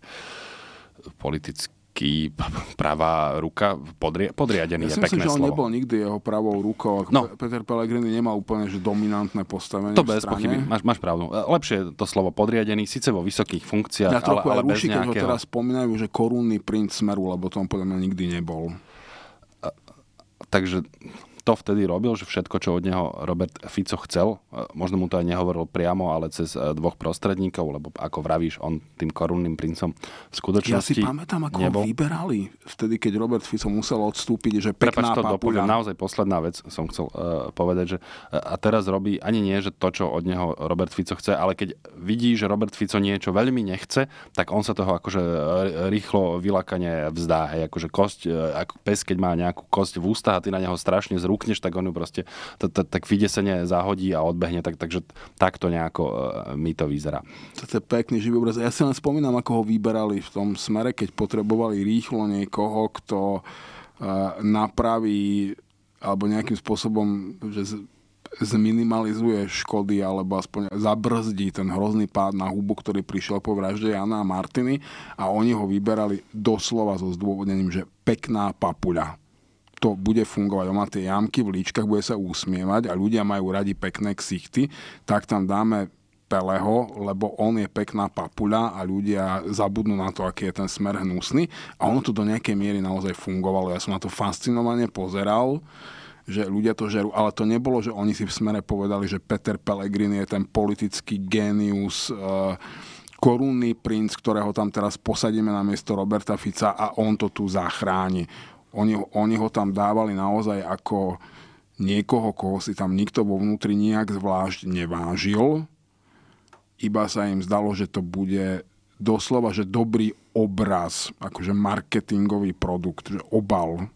politický pravá ruka, podri, podriadený ja je pekné myslím, že on nebol nikdy jeho pravou rukou. No. Peter Pellegrini nemal úplne že dominantné postavenie To bez strane. pochyby, máš, máš pravdu. E, lepšie to slovo podriadený, síce vo vysokých funkciách, ja ale, ale ruši, bez nejakého... keď ho teraz spomínajú, že korunný princ Smeru, lebo to on podľa mňa nikdy nebol. Takže to vtedy robil, že všetko, čo od neho Robert Fico chcel, e, možno mu to aj nehovoril priamo, ale cez e, dvoch prostredníkov, lebo ako vravíš, on tým korunným princom v skutočnosti Ja si pamätám, ako nebol. ho vyberali vtedy, keď Robert Fico musel odstúpiť, že pekná Prepač, to dopoviem, naozaj posledná vec som chcel uh, povedať, že uh, a teraz robí ani nie, že to, čo od neho Robert Fico chce, ale keď vidí, že Robert Fico niečo veľmi nechce, tak on sa toho akože rýchlo vylakane vzdá, hej, akože kosť, ako pes, keď má nejakú kosť v ústach a ty na neho strašne zrú lúkneš, tak on ju proste tak vydesene zahodí a odbehne. takže takto nejako e, mi to vyzerá. To je pekný živý obraz. Ja si len spomínam, ako ho vyberali v tom smere, keď potrebovali rýchlo niekoho, kto e, napraví alebo nejakým spôsobom, že zminimalizuje škody alebo aspoň zabrzdí ten hrozný pád na hubu, ktorý prišiel po vražde Jana a Martiny a oni ho vyberali doslova so zdôvodnením, že pekná papuľa to bude fungovať. On má tie jamky v líčkach, bude sa usmievať a ľudia majú radi pekné ksichty, tak tam dáme Peleho, lebo on je pekná papuľa a ľudia zabudnú na to, aký je ten smer hnusný. A ono to do nejakej miery naozaj fungovalo. Ja som na to fascinovane pozeral že ľudia to žerú, ale to nebolo, že oni si v smere povedali, že Peter Pellegrini je ten politický génius, eh, korunný princ, ktorého tam teraz posadíme na miesto Roberta Fica a on to tu zachráni. Oni, oni ho tam dávali naozaj ako niekoho, koho si tam nikto vo vnútri nejak zvlášť nevážil, iba sa im zdalo, že to bude doslova, že dobrý obraz, akože marketingový produkt, že obal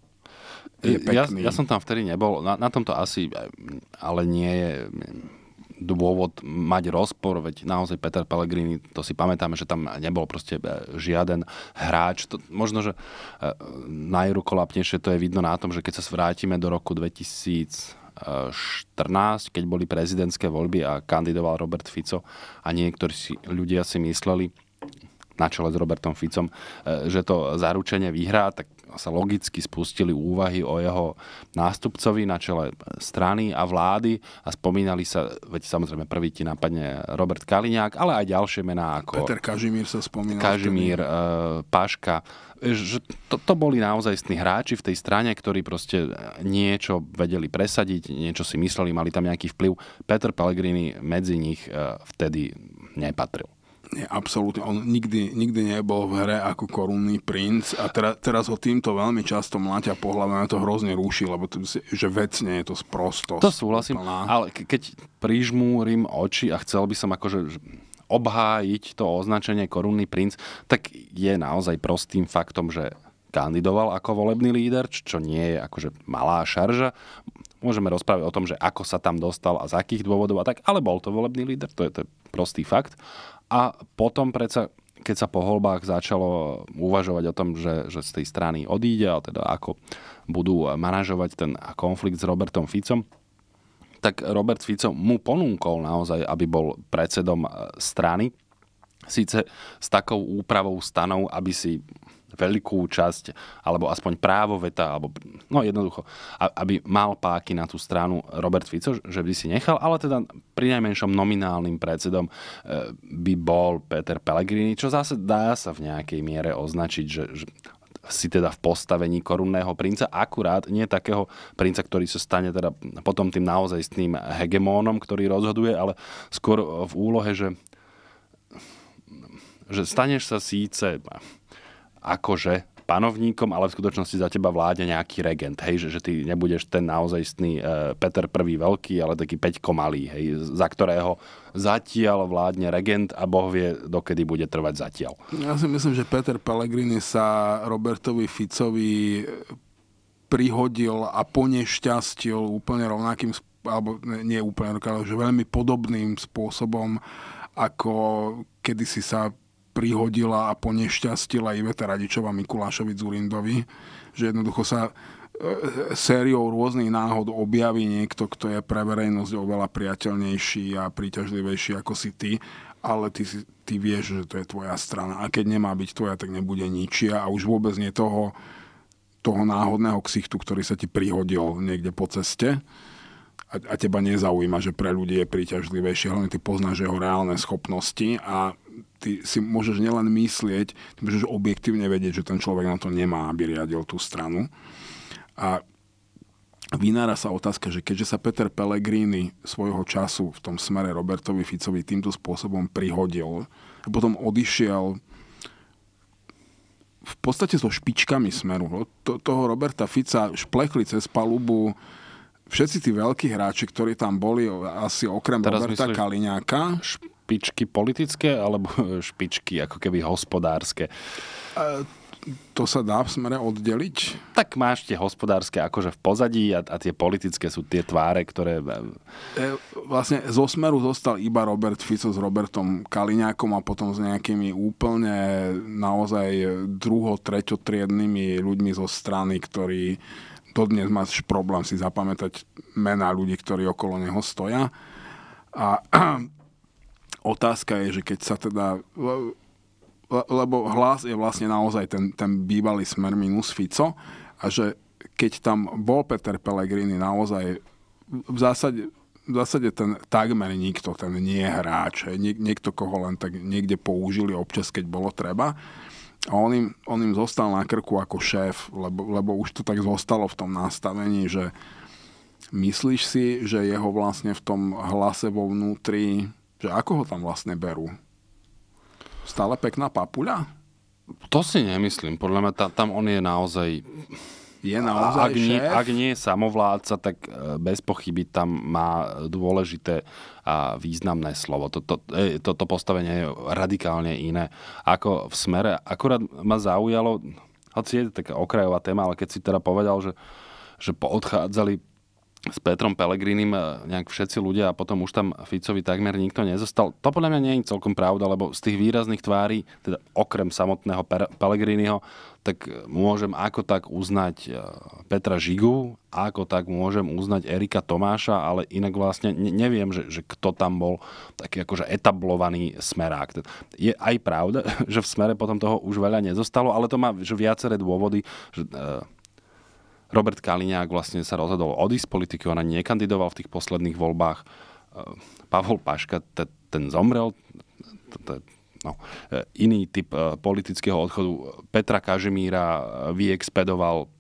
je pekný. Ja, ja som tam vtedy nebol, na, na tomto asi, ale nie je dôvod mať rozpor, veď naozaj Peter Pellegrini, to si pamätáme, že tam nebol proste e, žiaden hráč. To, možno, že e, najrukolapnejšie to je vidno na tom, že keď sa vrátime do roku 2000, 14, keď boli prezidentské voľby a kandidoval Robert Fico a niektorí si, ľudia si mysleli, na čele s Robertom Ficom, e, že to zaručenie vyhrá, tak sa logicky spustili úvahy o jeho nástupcovi na čele strany a vlády a spomínali sa, veď samozrejme prvý ti napadne Robert Kaliňák, ale aj ďalšie mená ako... Peter Kažimír sa spomínal. Kažimír, e, Paška. Že to, to boli naozaj hráči v tej strane, ktorí proste niečo vedeli presadiť, niečo si mysleli, mali tam nejaký vplyv. Peter Pellegrini medzi nich e, vtedy nepatril absolútne, on nikdy, nikdy nebol v hre ako korunný princ a teraz, teraz ho týmto veľmi často mláťa po hlave, na to hrozne rúši, lebo to, že vecne je to sprostosť. To súhlasím, plná. ale keď prižmúrim oči a chcel by som akože obhájiť to označenie korunný princ, tak je naozaj prostým faktom, že kandidoval ako volebný líder, čo nie je akože malá šarža. Môžeme rozprávať o tom, že ako sa tam dostal a z akých dôvodov a tak, ale bol to volebný líder, to je, to je prostý fakt. A potom predsa keď sa po holbách začalo uvažovať o tom, že, že z tej strany odíde, a teda ako budú manažovať ten konflikt s Robertom Ficom, tak Robert Fico mu ponúkol naozaj, aby bol predsedom e, strany, síce s takou úpravou stanov, aby si veľkú časť, alebo aspoň právo veta, alebo no jednoducho, aby mal páky na tú stranu Robert Fico, že by si nechal, ale teda pri najmenšom nominálnym predsedom e, by bol Peter Pellegrini, čo zase dá sa v nejakej miere označiť, že, že si teda v postavení korunného princa, akurát nie takého princa, ktorý sa stane teda potom tým naozaj s tým hegemónom, ktorý rozhoduje, ale skôr v úlohe, že, že staneš sa síce akože panovníkom, ale v skutočnosti za teba vláde nejaký regent, hej, že, že ty nebudeš ten naozajstný e, Peter I veľký, ale taký Peťko malý, hej, za ktorého zatiaľ vládne regent a Boh vie, dokedy bude trvať zatiaľ. Ja si myslím, že Peter Pellegrini sa Robertovi Ficovi e, prihodil a ponešťastil úplne rovnakým, alebo nie úplne, ale že veľmi podobným spôsobom, ako kedysi sa prihodila a ponešťastila Iveta Radičova Mikulášovi Zurindovi, že jednoducho sa e, sériou rôznych náhod objaví niekto, kto je pre verejnosť oveľa priateľnejší a príťažlivejší ako si ty, ale ty, ty vieš, že to je tvoja strana. A keď nemá byť tvoja, tak nebude ničia a už vôbec nie toho, toho náhodného ksichtu, ktorý sa ti prihodil niekde po ceste a, a teba nezaujíma, že pre ľudí je príťažlivejšie, hlavne ty poznáš jeho reálne schopnosti a ty si môžeš nielen myslieť, ty môžeš objektívne vedieť, že ten človek na to nemá, aby riadil tú stranu. A vynára sa otázka, že keďže sa Peter Pellegrini svojho času v tom smere Robertovi Ficovi týmto spôsobom prihodil a potom odišiel v podstate so špičkami smeru. To, toho Roberta Fica šplechli cez palubu všetci tí veľkí hráči, ktorí tam boli, asi okrem Teraz Roberta myslíš, Kaliňáka. Šp- špičky politické alebo špičky ako keby hospodárske? E, to sa dá v smere oddeliť? Tak máš tie hospodárske akože v pozadí a, a tie politické sú tie tváre, ktoré... E, e vlastne zo smeru zostal iba Robert Fico s Robertom Kaliňákom a potom s nejakými úplne naozaj druho, treťotriednými ľuďmi zo strany, ktorí dnes máš problém si zapamätať mená ľudí, ktorí okolo neho stoja. A Otázka je, že keď sa teda... Lebo hlas je vlastne naozaj ten, ten bývalý smer minus Fico a že keď tam bol Peter Pellegrini naozaj v zásade, v zásade ten takmer nikto, ten nie je hráč. nie, niekto, koho len tak niekde použili občas, keď bolo treba. A on im, on im zostal na krku ako šéf, lebo, lebo už to tak zostalo v tom nastavení, že myslíš si, že jeho vlastne v tom hlase vo vnútri že ako ho tam vlastne berú? Stále pekná papuľa? To si nemyslím. Podľa mňa tam on je naozaj... Je naozaj ak šéf? Nie, ak nie je samovládca, tak e, bez pochyby tam má dôležité a významné slovo. Toto, e, toto postavenie je radikálne iné ako v smere. Akurát ma zaujalo, hoci je to taká okrajová téma, ale keď si teda povedal, že, že poodchádzali s Petrom Pelegrinim e, nejak všetci ľudia a potom už tam Ficovi takmer nikto nezostal. To podľa mňa nie je celkom pravda, lebo z tých výrazných tvári, teda okrem samotného Pelegriniho, tak môžem ako tak uznať e, Petra Žigu, ako tak môžem uznať Erika Tomáša, ale inak vlastne neviem, že, že kto tam bol taký akože etablovaný smerák. Teda je aj pravda, že v smere potom toho už veľa nezostalo, ale to má že viaceré dôvody, že e, Robert Kaliňák vlastne sa rozhodol odísť z politiky, on nekandidoval v tých posledných voľbách. E, Pavol Paška, ten zomrel, no, e, iný typ e, politického odchodu. Petra Kažimíra vyexpedoval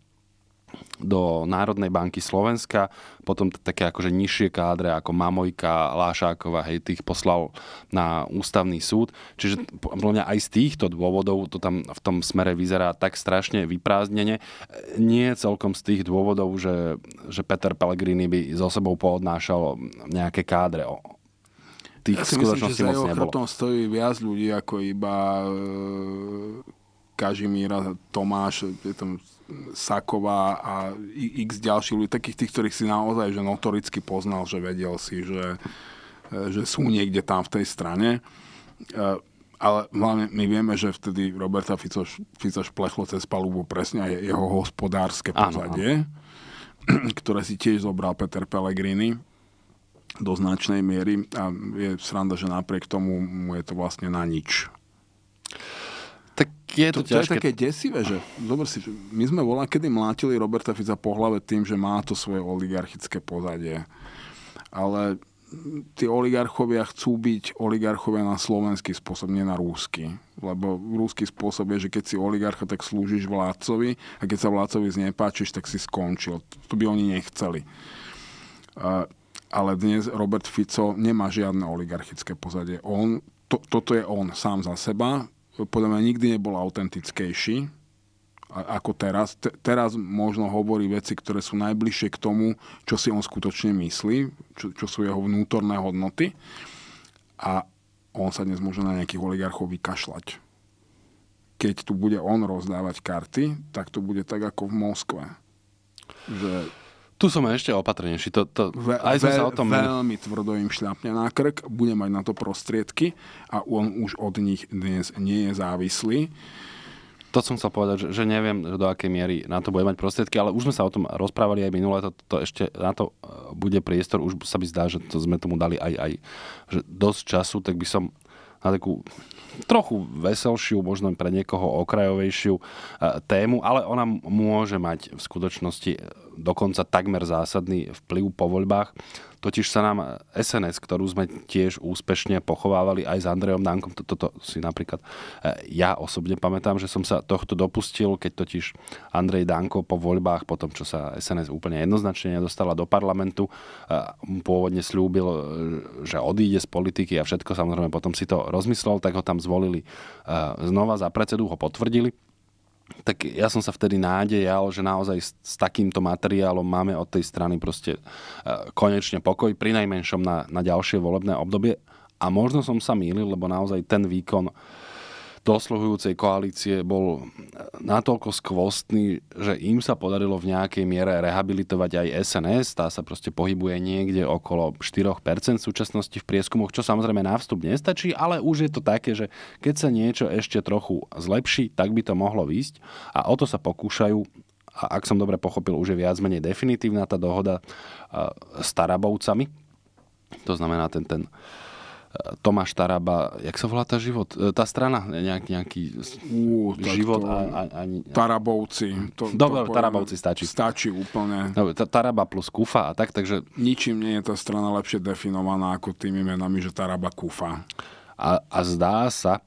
do Národnej banky Slovenska, potom také akože nižšie kádre ako Mamojka, Lášáková, hej, tých poslal na ústavný súd. Čiže podľa mňa aj z týchto dôvodov to tam v tom smere vyzerá tak strašne vyprázdnenie. Nie celkom z tých dôvodov, že, že Peter Pellegrini by so sebou poodnášal nejaké kádre tých ja skutočností myslím, že stojí viac ľudí ako iba e, Kažimíra, Tomáš, je tam Saková a x ďalších ľudí, takých tých, ktorých si naozaj že notoricky poznal, že vedel si, že, e, že sú niekde tam v tej strane. E, ale hlavne my vieme, že vtedy Roberta Ficoš, Ficoš plechlo cez palubu presne aj jeho hospodárske pozadie, ano. ktoré si tiež zobral Peter Pellegrini do značnej miery a je sranda, že napriek tomu mu je to vlastne na nič tak je to, to, ťažké. to je také desivé, že dobre si, my sme volá, kedy mlátili Roberta Fica po hlave tým, že má to svoje oligarchické pozadie. Ale tí oligarchovia chcú byť oligarchovia na slovenský spôsob, nie na rúsky. Lebo rúsky spôsob je, že keď si oligarcha, tak slúžiš vládcovi a keď sa vládcovi znepáčiš, tak si skončil. To by oni nechceli. Ale dnes Robert Fico nemá žiadne oligarchické pozadie. On, to, toto je on sám za seba, podľa mňa nikdy nebol autentickejší ako teraz. T- teraz možno hovorí veci, ktoré sú najbližšie k tomu, čo si on skutočne myslí, čo, čo sú jeho vnútorné hodnoty. A on sa dnes môže na nejakých oligarchov vykašľať. Keď tu bude on rozdávať karty, tak to bude tak ako v Moskve. Že tu som ešte opatrnejší. To, to, ve, aj sme ve, sa o tom... Veľmi tvrdo im šľapne na krk, bude mať na to prostriedky a on už od nich dnes nie je závislý. To som chcel povedať, že, že neviem, do akej miery na to bude mať prostriedky, ale už sme sa o tom rozprávali aj minule, to, to ešte na to e, bude priestor, už sa mi zdá, že to sme tomu dali aj, aj že dosť času, tak by som na takú trochu veselšiu, možno pre niekoho okrajovejšiu e, tému, ale ona môže mať v skutočnosti e, dokonca takmer zásadný vplyv po voľbách. Totiž sa nám SNS, ktorú sme tiež úspešne pochovávali aj s Andrejom Dankom, toto to, to si napríklad eh, ja osobne pamätám, že som sa tohto dopustil, keď totiž Andrej Danko po voľbách, po tom, čo sa SNS úplne jednoznačne nedostala do parlamentu, eh, pôvodne slúbil, eh, že odíde z politiky a všetko, samozrejme potom si to rozmyslel, tak ho tam zvolili znova za predsedu, ho potvrdili tak ja som sa vtedy nádejal, že naozaj s, s takýmto materiálom máme od tej strany proste e, konečne pokoj, pri najmenšom na, na ďalšie volebné obdobie. A možno som sa mýlil, lebo naozaj ten výkon dosluhujúcej koalície bol natoľko skvostný, že im sa podarilo v nejakej miere rehabilitovať aj SNS. Tá sa proste pohybuje niekde okolo 4% súčasnosti v prieskumoch, čo samozrejme na vstup nestačí, ale už je to také, že keď sa niečo ešte trochu zlepší, tak by to mohlo výjsť a o to sa pokúšajú a ak som dobre pochopil, už je viac menej definitívna tá dohoda eh, s Tarabovcami. To znamená ten, ten uh, Tomáš Taraba, jak sa volá tá život? E, tá strana, nejak, nejaký Ú, život to, a, a, a, Tarabovci. To, Dobre, to Tarabovci stačí. Stačí úplne. Dobre, ta, Taraba plus Kufa a tak, takže... Ničím nie je tá strana lepšie definovaná ako tými menami, že Taraba Kufa. A, a zdá sa,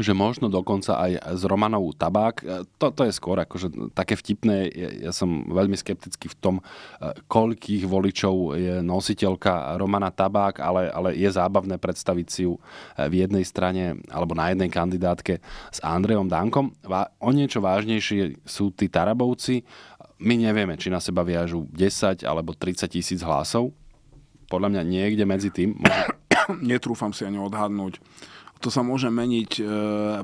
že možno dokonca aj z Romanovú tabák. E, to, to je skôr akože také vtipné. Ja, ja som veľmi skeptický v tom, e, koľkých voličov je nositeľka Romana Tabák, ale, ale je zábavné predstaviť si ju e, v jednej strane alebo na jednej kandidátke s Andrejom Dankom. O niečo vážnejšie sú tí Tarabovci. My nevieme, či na seba viažu 10 alebo 30 tisíc hlasov. Podľa mňa niekde medzi tým. Netrúfam si ani odhadnúť to sa môže meniť e,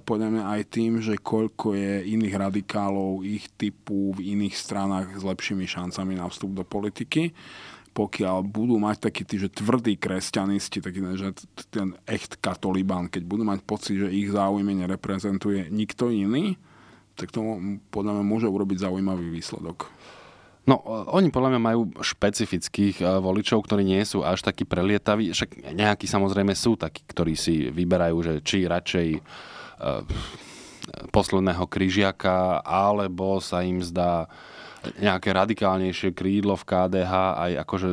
podľa mňa aj tým, že koľko je iných radikálov, ich typu v iných stranách s lepšími šancami na vstup do politiky. Pokiaľ budú mať takí tí, že tvrdí kresťanisti, taký že ten echt katolibán, keď budú mať pocit, že ich záujmy nereprezentuje nikto iný, tak to podľa mňa môže urobiť zaujímavý výsledok. No, oni podľa mňa majú špecifických e, voličov, ktorí nie sú až takí prelietaví. Však nejakí samozrejme sú takí, ktorí si vyberajú, že či radšej e, e, posledného kryžiaka, alebo sa im zdá nejaké radikálnejšie krídlo v KDH aj akože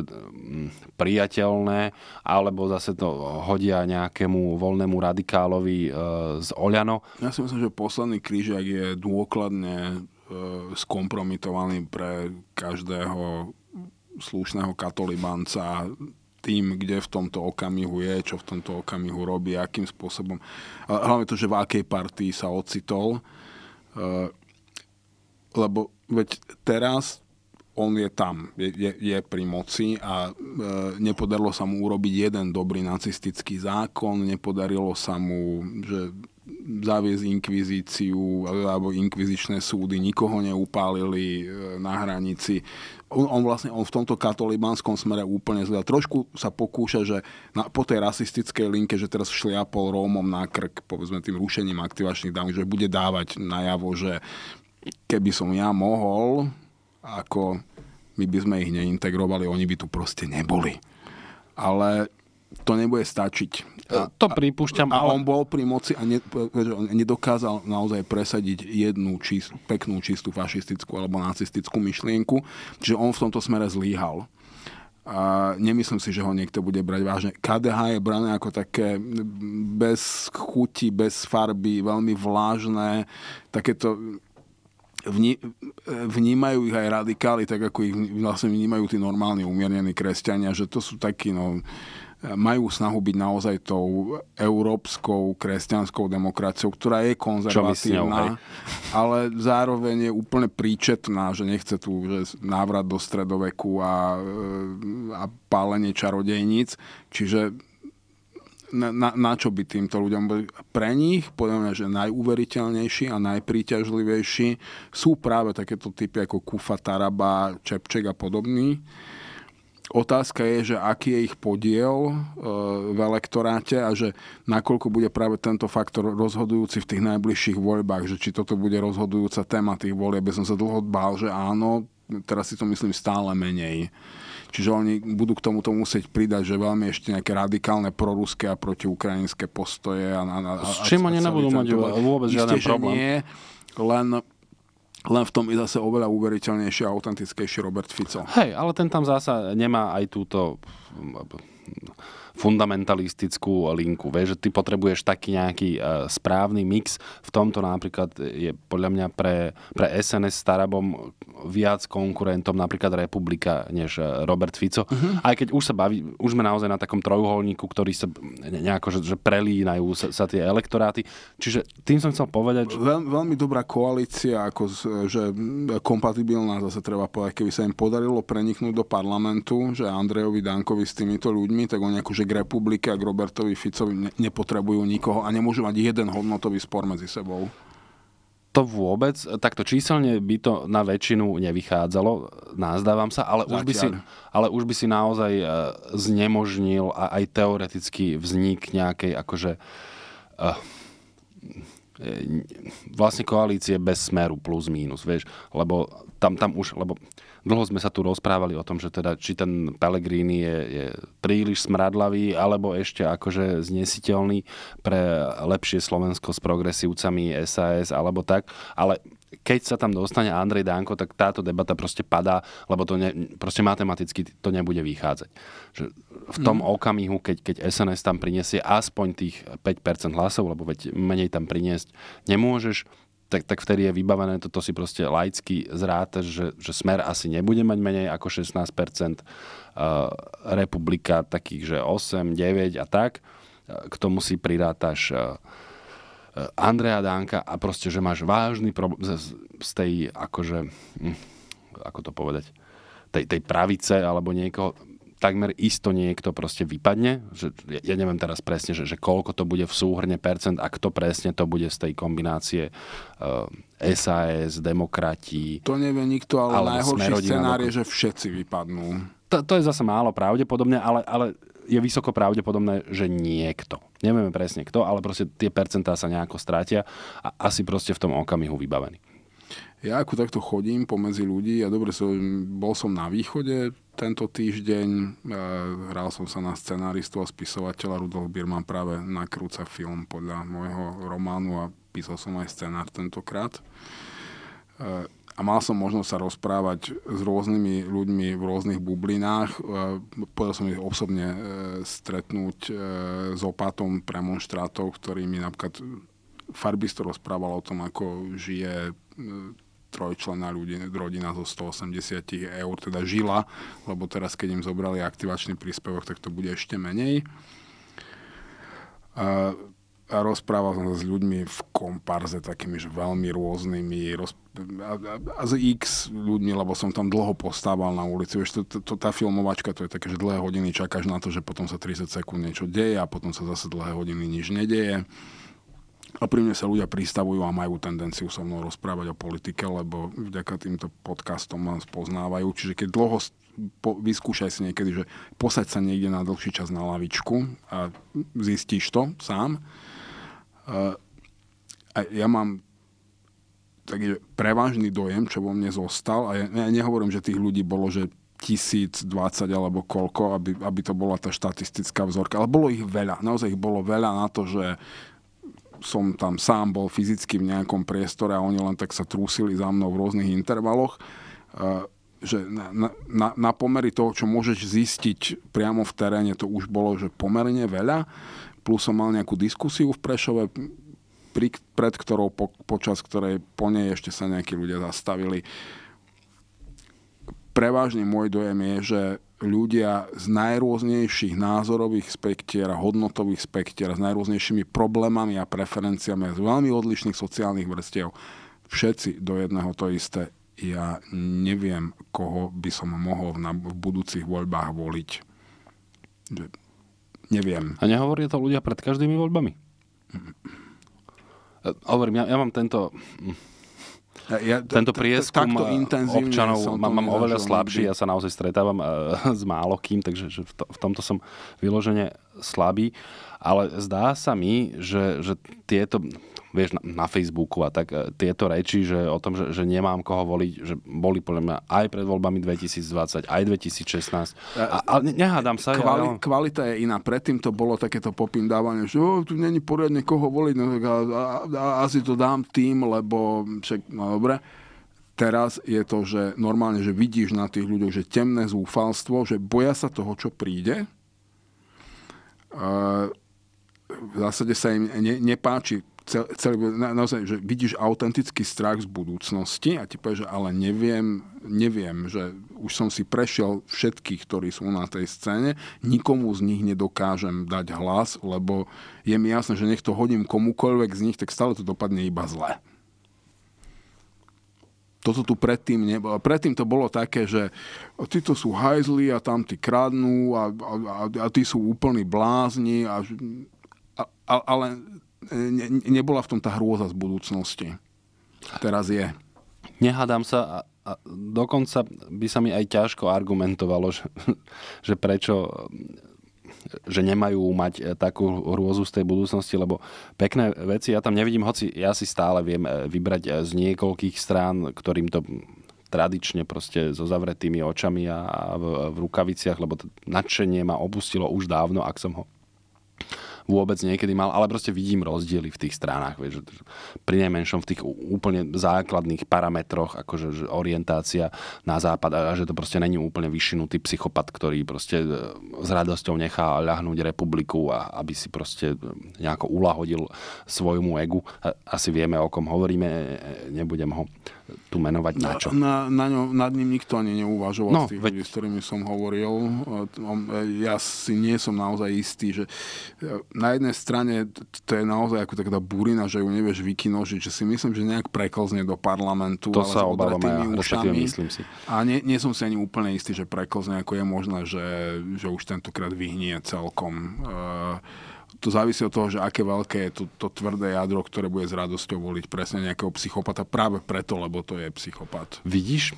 priateľné, alebo zase to hodia nejakému voľnému radikálovi z Oľano. Ja si myslím, že posledný krížak je dôkladne E, skompromitovaný pre každého slušného katolibanca tým, kde v tomto okamihu je, čo v tomto okamihu robí, akým spôsobom. Hlavne to, že v akej partii sa ocitol. E, lebo veď teraz on je tam, je, je, je pri moci a e, nepodarilo sa mu urobiť jeden dobrý nacistický zákon, nepodarilo sa mu, že zaviesť inkvizíciu alebo inkvizičné súdy, nikoho neupálili e, na hranici. On, on vlastne on v tomto katolibanskom smere úplne zda. Trošku sa pokúša, že na, po tej rasistickej linke, že teraz šliapol Rómom na krk, povedzme tým rušením aktivačných dám, že bude dávať najavo, že keby som ja mohol, ako my by sme ich neintegrovali, oni by tu proste neboli. Ale to nebude stačiť to pripúšťam, a, ale... on bol pri moci a ne, nedokázal naozaj presadiť jednu čist, peknú, čistú fašistickú alebo nacistickú myšlienku. Čiže on v tomto smere zlíhal a nemyslím si, že ho niekto bude brať vážne. KDH je brané ako také bez chuti, bez farby, veľmi vlážne, takéto Vní, vnímajú ich aj radikáli, tak ako ich vlastne vnímajú tí normálni umiernení kresťania, že to sú takí, no, majú snahu byť naozaj tou európskou kresťanskou demokraciou, ktorá je konzervatívna, ňou, ale zároveň je úplne príčetná, že nechce tu že návrat do stredoveku a, e, a pálenie čarodejníc. Čiže na, na, na čo by týmto ľuďom boli pre nich, podľa mňa, že najuveriteľnejší a najpríťažlivejší sú práve takéto typy ako Kufa, Taraba, Čepček a podobný Otázka je, že aký je ich podiel eh, v elektoráte a že nakoľko bude práve tento faktor rozhodujúci v tých najbližších voľbách, že či toto bude rozhodujúca téma tých volieb. by som sa dlho bál, že áno, teraz si to myslím stále menej. Čiže oni budú k tomuto musieť pridať, že veľmi ešte nejaké radikálne proruské a protiukrajinské postoje. A, a, a, S čím oni nebudú mať vôbec žiaden problém? Nie, len len v tom je zase oveľa uveriteľnejší a autentickejší Robert Fico. Hej, ale ten tam zasa nemá aj túto fundamentalistickú linku. Vieš, že ty potrebuješ taký nejaký e, správny mix. V tomto napríklad je podľa mňa pre, pre SNS s Tarabom viac konkurentom napríklad Republika než e, Robert Fico. Uh-huh. Aj keď už sa baví, už sme naozaj na takom trojuholníku, ktorý sa nejako, že, že prelínajú sa, sa tie elektoráty. Čiže tým som chcel povedať... Že... Veľ, veľmi dobrá koalícia, ako že kompatibilná, zase treba povedať, keby sa im podarilo preniknúť do parlamentu, že Andrejovi Dankovi s týmito ľuďmi, tak oni akože k republike a k Robertovi Ficovi ne, nepotrebujú nikoho a nemôžu mať jeden hodnotový spor medzi sebou. To vôbec, takto číselne by to na väčšinu nevychádzalo, názdávam sa, ale už, by si, ale už by si naozaj e, znemožnil a aj teoreticky vznik nejakej akože uh, vlastne koalície bez smeru plus mínus, vieš, lebo tam, tam už, lebo Dlho sme sa tu rozprávali o tom, že teda či ten Pellegrini je, je príliš smradlavý, alebo ešte akože znesiteľný pre lepšie Slovensko s progresívcami SAS alebo tak. Ale keď sa tam dostane Andrej Danko, tak táto debata proste padá, lebo to ne, proste matematicky to nebude vychádzať. Že v tom mm. okamihu, keď, keď SNS tam prinesie aspoň tých 5% hlasov, lebo veď menej tam priniesť nemôžeš, tak, tak vtedy je vybavené, toto si proste laicky zráta, že, že smer asi nebude mať menej ako 16%, eh, republika takých, že 8, 9 a tak. Eh, k tomu si prirátaš eh, Andrea Dánka a proste, že máš vážny problém z, z tej, akože, hm, ako to povedať, tej, tej pravice alebo niekoho, takmer isto niekto proste vypadne. Že, ja neviem teraz presne, že, že koľko to bude v súhrne percent a kto presne to bude z tej kombinácie uh, eh, SAS, demokrati. To nevie nikto, ale najhorší scenár je, že všetci vypadnú. To, to je zase málo pravdepodobne, ale, ale je vysoko pravdepodobné, že niekto. Nevieme presne kto, ale proste tie percentá sa nejako strátia a asi proste v tom okamihu vybavení. Ja ako takto chodím pomedzi ľudí a ja dobre som, bol som na východe, tento týždeň e, hral som sa na scenáristu a spisovateľa Rudolf Birman práve nakrúca film podľa môjho románu a písal som aj scenár tentokrát. E, a mal som možnosť sa rozprávať s rôznymi ľuďmi v rôznych bublinách. E, Podal som ich osobne stretnúť s opatom premonštrátov, ktorý mi napríklad farbisto rozprával o tom, ako žije trojčlená rodina zo 180 eur teda žila, lebo teraz keď im zobrali aktivačný príspevok, tak to bude ešte menej. A, a rozprával som sa s ľuďmi v komparze takými že veľmi rôznymi roz, a, a, a s x ľuďmi, lebo som tam dlho postával na ulici. Vieš, to, to, to, tá filmovačka, to je také, že dlhé hodiny čakáš na to, že potom sa 30 sekúnd niečo deje a potom sa zase dlhé hodiny nič nedeje. A pri mne sa ľudia pristavujú a majú tendenciu so mnou rozprávať o politike, lebo vďaka týmto podcastom ma spoznávajú. Čiže keď dlho po, vyskúšaj si niekedy, že posaď sa niekde na dlhší čas na lavičku a zistíš to sám. Uh, a ja mám taký prevážny dojem, čo vo mne zostal. A ja, ja nehovorím, že tých ľudí bolo, že 1020 alebo koľko, aby, aby to bola tá štatistická vzorka. Ale bolo ich veľa. Naozaj ich bolo veľa na to, že som tam sám bol fyzicky v nejakom priestore a oni len tak sa trúsili za mnou v rôznych intervaloch, e, že na, na, na pomery toho, čo môžeš zistiť priamo v teréne, to už bolo že pomerne veľa, plus som mal nejakú diskusiu v Prešove, pri, pred ktorou, po, počas ktorej po nej ešte sa nejakí ľudia zastavili. Prevážne môj dojem je, že ľudia z najrôznejších názorových spektier a hodnotových spektier, s najrôznejšími problémami a preferenciami, z veľmi odlišných sociálnych vrstiev, všetci do jedného to isté. Ja neviem, koho by som mohol v budúcich voľbách voliť. Neviem. A nehovoria to ľudia pred každými voľbami? E, hovorím, ja, ja mám tento ja, Tento prieskum e, občanov mám, mám oveľa slabší, ja sa naozaj stretávam e, s málo kým, takže v, to, v tomto som vyložene slabý, ale zdá sa mi, že, že tieto vieš, na, na Facebooku a tak e, tieto reči, že o tom, že, že nemám koho voliť, že boli podľa mňa aj pred voľbami 2020, aj 2016. A, a nehádam sa. Kvali, ja, kvalita je iná. Predtým to bolo takéto popindávanie, že oh, tu není poriadne koho voliť, no tak a, a, a, asi to dám tým, lebo však, no dobre. Teraz je to, že normálne, že vidíš na tých ľuďoch, že temné zúfalstvo, že boja sa toho, čo príde. E, v zásade sa im ne, nepáči celý, na, naozaj, že vidíš autentický strach z budúcnosti a ti povieš, že ale neviem, neviem, že už som si prešiel všetkých, ktorí sú na tej scéne, nikomu z nich nedokážem dať hlas, lebo je mi jasné, že nech to hodím komukoľvek z nich, tak stále to dopadne iba zle. Toto tu predtým nebolo. Predtým to bolo také, že títo sú hajzli a tam tí kradnú a, a, a, a tí sú úplní blázni a, a, ale ne, nebola v tom tá hrôza z budúcnosti. Teraz je. Nehádam sa a dokonca by sa mi aj ťažko argumentovalo, že, že prečo že nemajú mať e, takú hrôzu z tej budúcnosti, lebo pekné veci ja tam nevidím, hoci ja si stále viem e, vybrať e, z niekoľkých strán, ktorým to tradične proste so zavretými očami a v, v rukaviciach, lebo nadšenie ma opustilo už dávno, ak som ho vôbec niekedy mal, ale proste vidím rozdiely v tých stranách, vieš, pri najmenšom v tých úplne základných parametroch, akože že orientácia na západ a že to proste není úplne vyšinutý psychopat, ktorý proste e, s radosťou nechá ľahnúť republiku a aby si proste e, nejako ulahodil svojmu egu. Asi vieme, o kom hovoríme, e, nebudem ho tu menovať na čo? Na, na, na ňo, nad ním nikto ani neuvažoval no, z tých veď... ľudí, s ktorými som hovoril. E, ja si nie som naozaj istý, že e, na jednej strane to je naozaj ako taká burina, že ju nevieš vykinožiť, že si myslím, že nejak preklzne do parlamentu. To ale sa obávam ja, ušami. myslím si. A nie, nie som si ani úplne istý, že preklzne, ako je možné, že, že už tentokrát vyhnie celkom. Uh, to závisí od toho, že aké veľké je to, to tvrdé jadro, ktoré bude s radosťou voliť presne nejakého psychopata práve preto, lebo to je psychopat. Vidíš,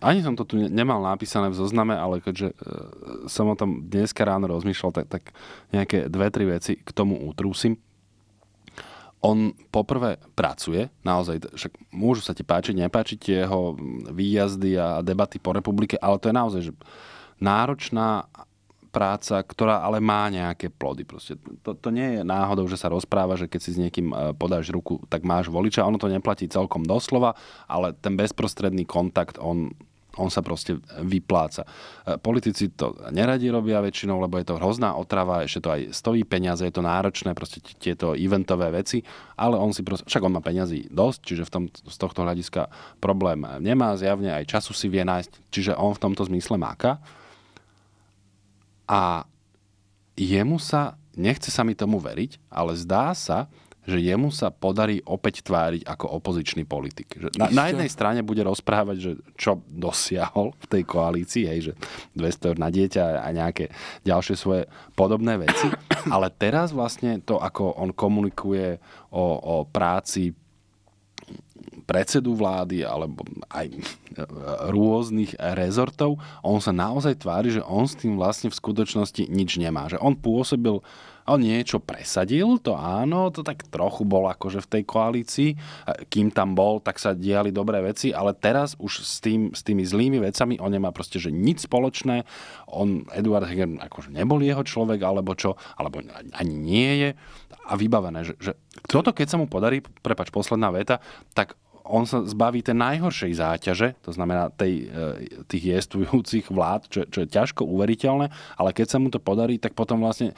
ani som to tu nemal napísané v zozname, ale keďže e, som o tom dneska ráno rozmýšľal, tak, tak nejaké dve, tri veci k tomu utrúsim. On poprvé pracuje, naozaj, však môžu sa ti páčiť, nepáčiť jeho výjazdy a debaty po republike, ale to je naozaj že náročná práca, ktorá ale má nejaké plody. Proste to, to nie je náhodou, že sa rozpráva, že keď si s niekým e, podáš ruku, tak máš voliča. Ono to neplatí celkom doslova, ale ten bezprostredný kontakt, on on sa proste vypláca. E, politici to neradi robia väčšinou, lebo je to hrozná otrava, ešte to aj stojí peniaze, je to náročné, proste tieto eventové veci, ale on si proste, však on má peniazy dosť, čiže v tom, z tohto hľadiska problém nemá, zjavne aj času si vie nájsť, čiže on v tomto zmysle máka. A jemu sa, nechce sa mi tomu veriť, ale zdá sa, že jemu sa podarí opäť tváriť ako opozičný politik. Že na, na jednej strane bude rozprávať, že čo dosiahol v tej koalícii, hej, že 200 eur na dieťa a nejaké ďalšie svoje podobné veci, ale teraz vlastne to, ako on komunikuje o, o práci predsedu vlády alebo aj eh, rôznych rezortov, on sa naozaj tvári, že on s tým vlastne v skutočnosti nič nemá. Že on pôsobil, on niečo presadil, to áno, to tak trochu bol akože v tej koalícii, kým tam bol, tak sa diali dobré veci, ale teraz už s, tým, s tými zlými vecami on nemá proste že nič spoločné, on, Eduard Heger, akože nebol jeho človek, alebo čo, alebo ani nie je a vybavené. Že, že toto, keď sa mu podarí, prepač, posledná veta, tak on sa zbaví tej najhoršej záťaže, to znamená tej, e, tých jestujúcich vlád, čo, čo je ťažko uveriteľné, ale keď sa mu to podarí, tak potom vlastne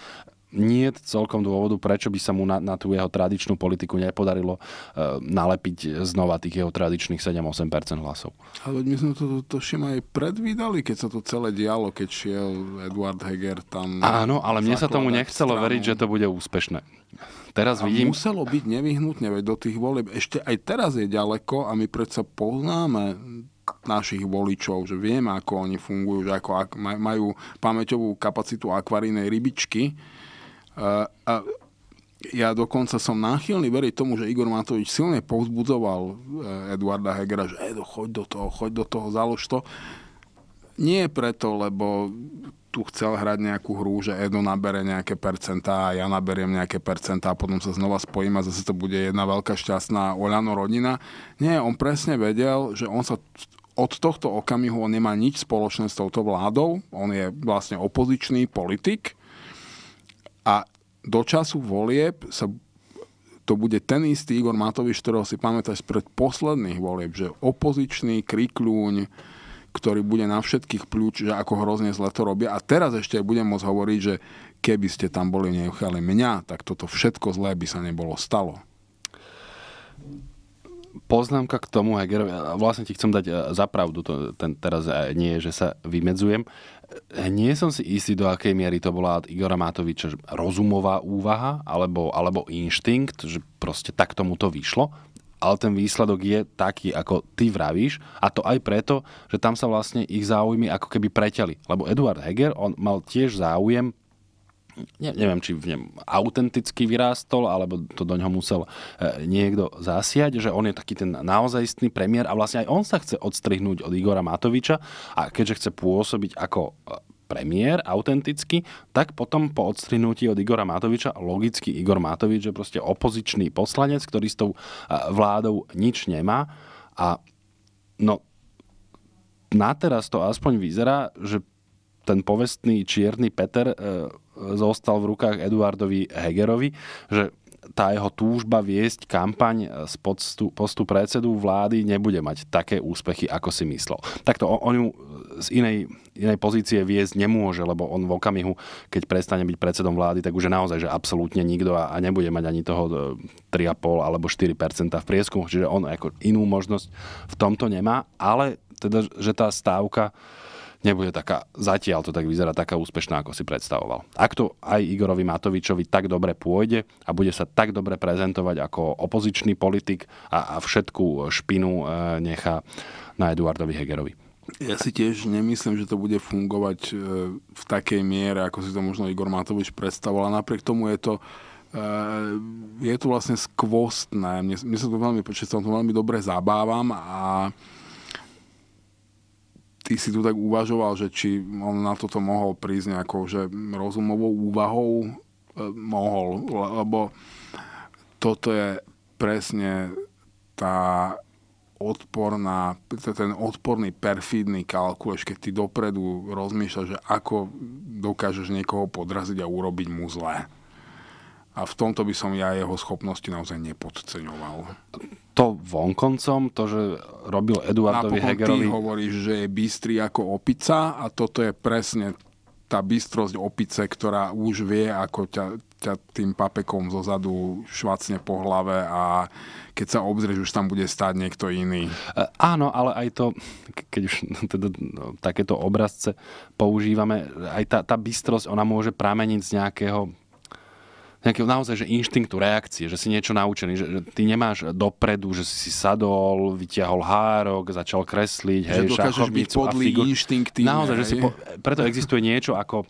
nie je celkom dôvodu, prečo by sa mu na, na tú jeho tradičnú politiku nepodarilo e, nalepiť znova tých jeho tradičných 7-8% hlasov. Ale my sme to, to, to aj predvídali, keď sa to celé dialo, keď šiel Eduard Heger tam... Áno, ale mne sa tomu nechcelo stranu. veriť, že to bude úspešné teraz a vidím... muselo byť nevyhnutne, veď do tých volieb ešte aj teraz je ďaleko a my predsa poznáme našich voličov, že vieme, ako oni fungujú, že ako majú pamäťovú kapacitu akvarínej rybičky. A ja dokonca som náchylný veriť tomu, že Igor Matovič silne povzbudzoval e, Eduarda Hegera, že Edo, choď do toho, choď do toho, založ to. Nie preto, lebo tu chcel hrať nejakú hru, že Edo nabere nejaké percentá a ja naberiem nejaké percentá a potom sa znova spojím a zase to bude jedna veľká šťastná Oľano rodina. Nie, on presne vedel, že on sa od tohto okamihu on nemá nič spoločné s touto vládou, on je vlastne opozičný politik a do času volieb sa to bude ten istý Igor Matovič, ktorého si pamätáš pred posledných volieb, že opozičný, krikľúň, ktorý bude na všetkých pľúč, že ako hrozne zle to robia. A teraz ešte budem môcť hovoriť, že keby ste tam boli nechali mňa, tak toto všetko zlé by sa nebolo stalo. Poznámka k tomu, Heger, vlastne ti chcem dať e, za pravdu, to, ten, teraz e, nie je, že sa vymedzujem. E, nie som si istý, do akej miery to bola od Igora Matoviča rozumová úvaha alebo, alebo inštinkt, že proste tak tomu to vyšlo ale ten výsledok je taký, ako ty vravíš, a to aj preto, že tam sa vlastne ich záujmy ako keby preteli. Lebo Eduard Heger, on mal tiež záujem ne, neviem, či v ňom autenticky vyrástol, alebo to do ňoho musel e, niekto zasiať, že on je taký ten naozajstný premiér a vlastne aj on sa chce odstrihnúť od Igora Matoviča a keďže chce pôsobiť ako e, premiér autenticky, tak potom po odstrinutí od Igora Matoviča logicky Igor Matovič je proste opozičný poslanec, ktorý s tou e, vládou nič nemá a no na teraz to aspoň vyzerá, že ten povestný čierny Peter e, e zostal v rukách Eduardovi Hegerovi, že tá jeho túžba viesť kampaň z podstu, postu predsedu vlády nebude mať také úspechy, ako si myslel. Takto on, on ju e, z inej, inej pozície viesť nemôže, lebo on v okamihu, keď prestane byť predsedom vlády, tak už je naozaj, že absolútne nikto a, a nebude mať ani toho 3,5 e, alebo 4 v prieskumu, čiže on ako inú možnosť v tomto nemá, ale teda, že tá stávka nebude taká, zatiaľ to tak vyzerá, taká úspešná, ako si predstavoval. Ak to aj Igorovi Matovičovi tak dobre pôjde a bude sa tak dobre prezentovať ako opozičný politik a, a všetku špinu e, nechá na Eduardovi Hegerovi. Ja si tiež nemyslím, že to bude fungovať e, v takej miere, ako si to možno Igor Matovič predstavoval. A napriek tomu je to, e, je to vlastne skvostné. Mne, mne sa to veľmi, počítam, to veľmi dobre zabávam a ty si tu tak uvažoval, že či on na toto mohol prísť nejakou že rozumovou úvahou, e, mohol, lebo toto je presne tá odporná, ten odporný perfídny kalkul, keď ty dopredu rozmýšľaš, že ako dokážeš niekoho podraziť a urobiť mu zlé a v tomto by som ja jeho schopnosti naozaj nepodceňoval. To vonkoncom, to, že robil Eduardovi Napokon Hegerovi... Ty hovoríš, že je bystrý ako opica a toto je presne tá bystrosť opice, ktorá už vie, ako ťa, ťa tým papekom zo zadu švacne po hlave a keď sa obzrieš, už tam bude stáť niekto iný. E, áno, ale aj to, keď už teda, no, takéto obrazce používame, aj tá, tá bystrosť, ona môže prameniť z nejakého nejakého naozaj že inštinktu reakcie, že si niečo naučený, že, že ty nemáš dopredu, že si sadol, vytiahol hárok, začal kresliť, že hej, dokážeš byť podlý, inštinkt. Naozaj, že si po... preto existuje niečo ako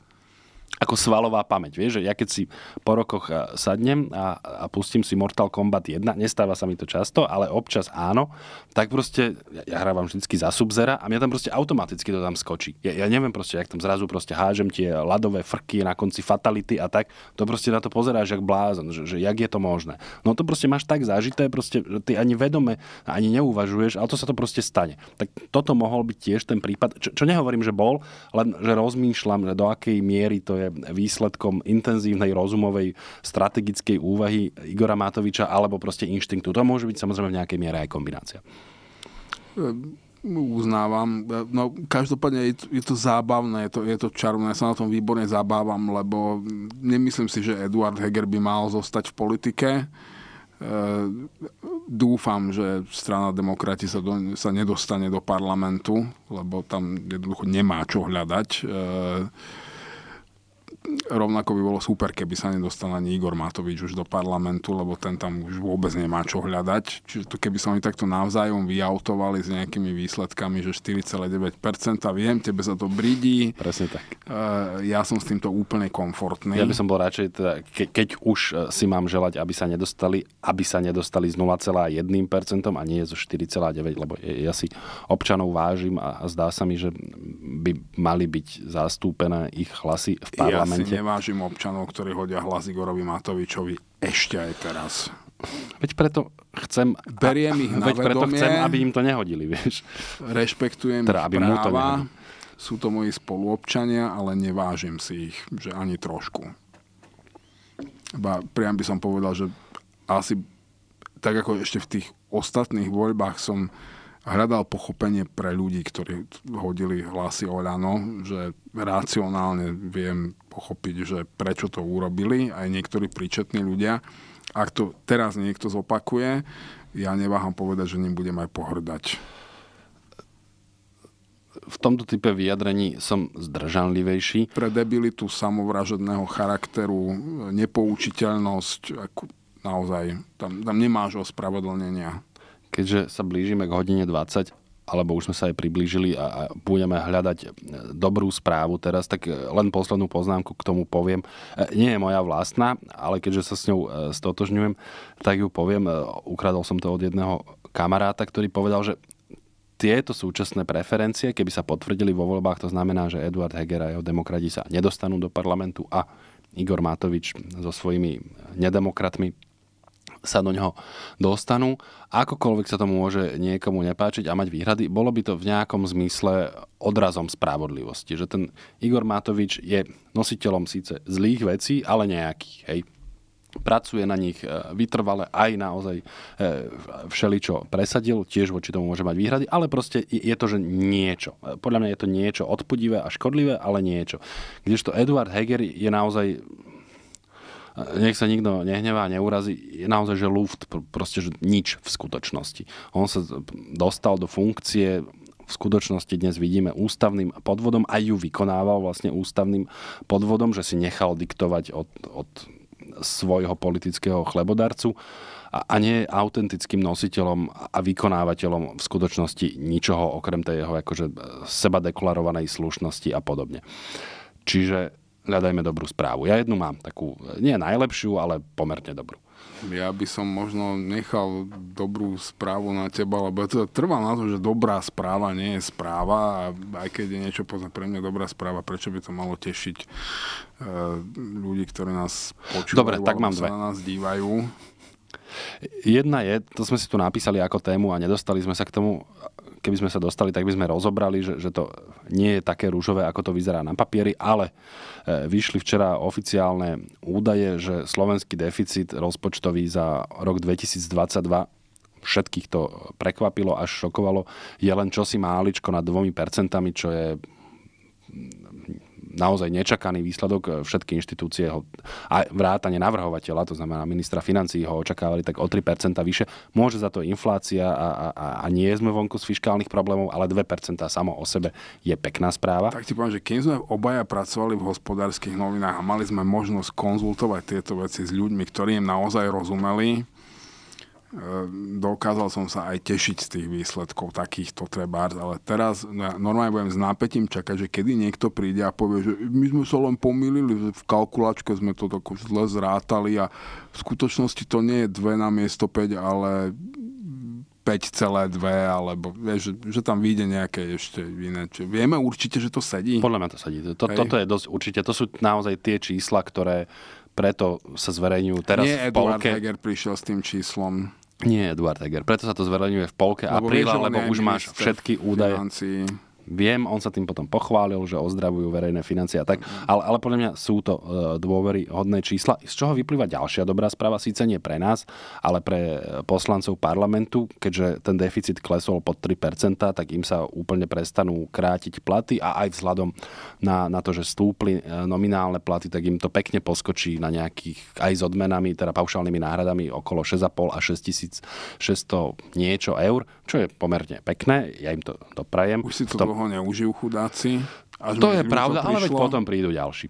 ako svalová pamäť. Vieš, že ja keď si po rokoch e, sadnem a, a pustím si Mortal Kombat 1, nestáva sa mi to často, ale občas áno, tak proste ja, ja hrávam vždycky za subzera a mňa tam proste automaticky to tam skočí. Ja, ja neviem proste, jak tam zrazu proste hážem tie ľadové frky na konci fatality a tak, to proste na to pozeráš jak blázon, že, že jak je to možné. No to proste máš tak zažité, proste, že ty ani vedome ani neuvažuješ, ale to sa to proste stane. Tak toto mohol byť tiež ten prípad, čo, čo nehovorím, že bol, len že rozmýšľam, že do akej miery to je výsledkom intenzívnej rozumovej strategickej úvahy Igora Matoviča alebo proste inštinktu. To môže byť samozrejme v nejakej miere aj kombinácia. Uznávam. No, každopádne je to zábavné, je to, je to čarovné. Ja sa na tom výborne zabávam, lebo nemyslím si, že Eduard Heger by mal zostať v politike e, dúfam, že strana demokrati sa, do, sa nedostane do parlamentu, lebo tam jednoducho nemá čo hľadať. E, rovnako by bolo super, keby sa nedostal ani Igor Matovič už do parlamentu, lebo ten tam už vôbec nemá čo hľadať. Čiže to, keby sa oni takto navzájom vyautovali s nejakými výsledkami, že 4,9%, viem, tebe sa to bridí. Presne tak. Eh, ja som s týmto úplne komfortný. Ja by som bol radšej, teda, ke, keď už eh, si mám želať, aby sa nedostali, aby sa nedostali s 0,1% a nie zo 4,9%, lebo ja si občanov vážim a, a zdá sa mi, že by mali byť zastúpené ich hlasy v parlamente. Ja parlamente. Ja si nevážim občanov, ktorí hodia hlas Igorovi Matovičovi ešte aj teraz. Veď preto chcem... Beriem ich na veď preto chcem, aby im to nehodili, vieš. Rešpektujem teda, ich práva. To sú to moji spoluobčania, ale nevážim si ich, že ani trošku. Ba, priam by som povedal, že asi tak ako ešte v tých ostatných voľbách som hľadal pochopenie pre ľudí, ktorí hodili hlasy Oľano, že racionálne viem pochopiť, že prečo to urobili, aj niektorí príčetní ľudia. Ak to teraz niekto zopakuje, ja neváham povedať, že ním budem aj pohrdať. V tomto type vyjadrení som zdržanlivejší. Pre debilitu samovražedného charakteru, nepoučiteľnosť, ako naozaj, tam, tam nemáš ospravedlnenia. Keďže sa blížime k hodine 20, alebo už sme sa aj priblížili a, budeme hľadať e, dobrú správu teraz, tak e, len poslednú poznámku k tomu poviem. E, nie je moja vlastná, ale keďže sa s ňou stotožňujem, tak ju poviem. Ukradol som to od jedného kamaráta, ktorý povedal, že tieto súčasné preferencie, keby sa potvrdili vo voľbách, to znamená, že Eduard Heger a jeho demokrati sa nedostanú do parlamentu a Igor Matovič so svojimi nedemokratmi sa do neho dostanú. Akokoľvek sa to môže niekomu nepáčiť a mať výhrady, bolo by to v nejakom zmysle odrazom spravodlivosti. Že ten Igor Matovič je nositeľom síce zlých vecí, ale nejakých. Hej. Pracuje na nich e, vytrvale, aj naozaj e, všeličo presadil, tiež voči tomu môže mať výhrady, ale proste je to, že niečo. E, podľa mňa je to niečo odpudivé a škodlivé, ale niečo. Kdežto Eduard Heger je naozaj nech sa nikto nehnevá, neurazí, je naozaj, že luft, proste, že nič v skutočnosti. On sa dostal do funkcie v skutočnosti dnes vidíme ústavným podvodom a ju vykonával vlastne ústavným podvodom, že si nechal diktovať od, od svojho politického chlebodarcu a, a nie autentickým nositeľom a vykonávateľom v skutočnosti ničoho okrem tej jeho akože seba deklarovanej slušnosti a podobne. Čiže hľadajme dobrú správu. Ja jednu mám, takú e, nie najlepšiu, ale pomerne dobrú. Ja by som možno nechal dobrú správu na teba, lebo to trvá na to, že dobrá správa nie je správa a aj keď je niečo pozná pre mňa dobrá správa, prečo by to malo tešiť e, ľudí, ktorí nás počúvajú Dobre, tak mám dve. na nás dívajú. Jedna je, to sme si tu napísali ako tému a nedostali sme sa k tomu, keby sme sa dostali, tak by sme rozobrali, že, že to nie je také rúžové, ako to vyzerá na papieri, ale e, vyšli včera oficiálne údaje, že slovenský deficit rozpočtový za rok 2022 všetkých to prekvapilo až šokovalo, je len čosi máličko nad dvomi percentami, čo je naozaj nečakaný výsledok. E, všetky inštitúcie ho, a vrátane navrhovateľa, to znamená ministra financí, ho očakávali tak o 3% vyššie. Môže za to inflácia a, a, a nie sme vonku z fiskálnych problémov, ale 2% samo o sebe je pekná správa. Tak ti poviem, že keď sme obaja pracovali v hospodárskych novinách a mali sme možnosť konzultovať tieto veci s ľuďmi, ktorí im naozaj rozumeli, Ehm, dokázal som sa aj tešiť z tých výsledkov takýchto trebárs, ale teraz ja normálne budem s nápetím čakať, že kedy niekto príde a povie, že my sme sa len pomýlili, v kalkulačke sme to tak zle zrátali a v skutočnosti to nie je 2 na miesto 5, ale 5,2 alebo vieš, že, že tam vyjde nejaké ešte iné. Čiže vieme určite, že to sedí? Podľa mňa to sedí. To, toto je dosť určite. To sú naozaj tie čísla, ktoré preto sa zverejňujú teraz Nie v polke. Eduard Heger prišiel s tým číslom. Nie, Eduard Heger. Preto sa to zverejňuje v polke Lebo apríla, lebo už máš všetky údaje. Financí. Viem, on sa tým potom pochválil, že ozdravujú verejné financie a tak, mhm. ale, ale podľa mňa sú to e, dôvery hodné čísla, z čoho vyplýva ďalšia dobrá správa, síce nie pre nás, ale pre e, poslancov parlamentu, keďže ten deficit klesol pod 3%, tak im sa úplne prestanú krátiť platy a aj vzhľadom na, na to, že stúpli e, nominálne platy, tak im to pekne poskočí na nejakých, aj s odmenami, teda paušálnymi náhradami okolo 6,5 a 6600 niečo eur, čo je pomerne pekné, ja im to doprajem. Už si to v tom, dlho neužijú chudáci. Až to je pravda, to ale veď potom prídu ďalší.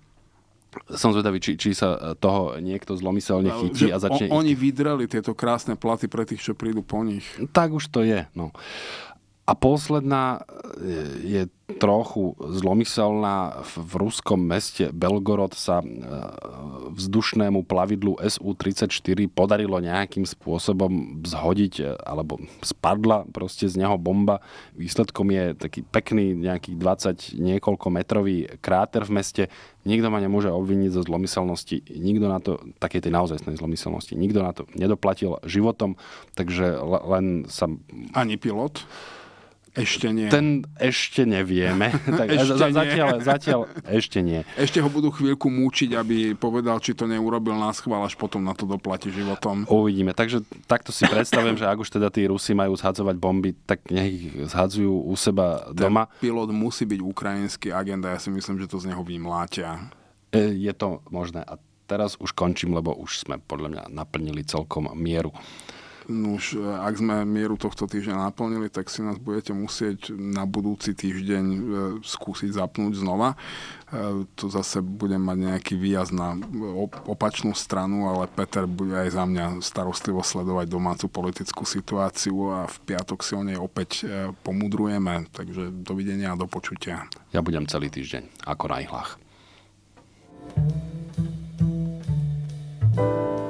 Som zvedavý, či, či sa toho niekto zlomyselne no, chytí a začne... O, oni vydrali tieto krásne platy pre tých, čo prídu po nich. Tak už to je. No. A posledná eh, je trochu zlomyselná. V ruskom meste Belgorod sa eh, vzdušnému plavidlu SU-34 podarilo nejakým spôsobom zhodiť, eh, alebo spadla proste z neho bomba. Výsledkom je taký pekný nejaký 20 niekoľko metrový kráter v meste. Nikto ma nemôže obviniť zo zlomyselnosti, nikto na to, také tej naozaj zlomyselnosti, nikto na to nedoplatil životom, takže len sa... Ani pilot? Ešte nie. Ten ešte nevieme. tak ešte za, zatiaľ, nie. zatiaľ ešte nie. Ešte ho budú chvíľku múčiť, aby povedal, či to neurobil na schvál, až potom na to doplatí životom. Uvidíme. Takže takto si predstavujem, že ak už teda tí Rusi majú zhadzovať bomby, tak nech ich zhadzujú u seba Ten doma. pilot musí byť ukrajinský agent a ja si myslím, že to z neho vymlátia. E, je to možné. A teraz už končím, lebo už sme podľa mňa naplnili celkom mieru. Už e, ak sme mieru tohto týždňa naplnili, tak si nás budete musieť na budúci týždeň e, skúsiť zapnúť znova. E, tu zase budem mať nejaký výjazd na opačnú stranu, ale Peter bude aj za mňa starostlivo sledovať domácu politickú situáciu a v piatok si o nej opäť pomudrujeme. Takže dovidenia a do počutia. Ja budem celý týždeň ako na ihlách. thank you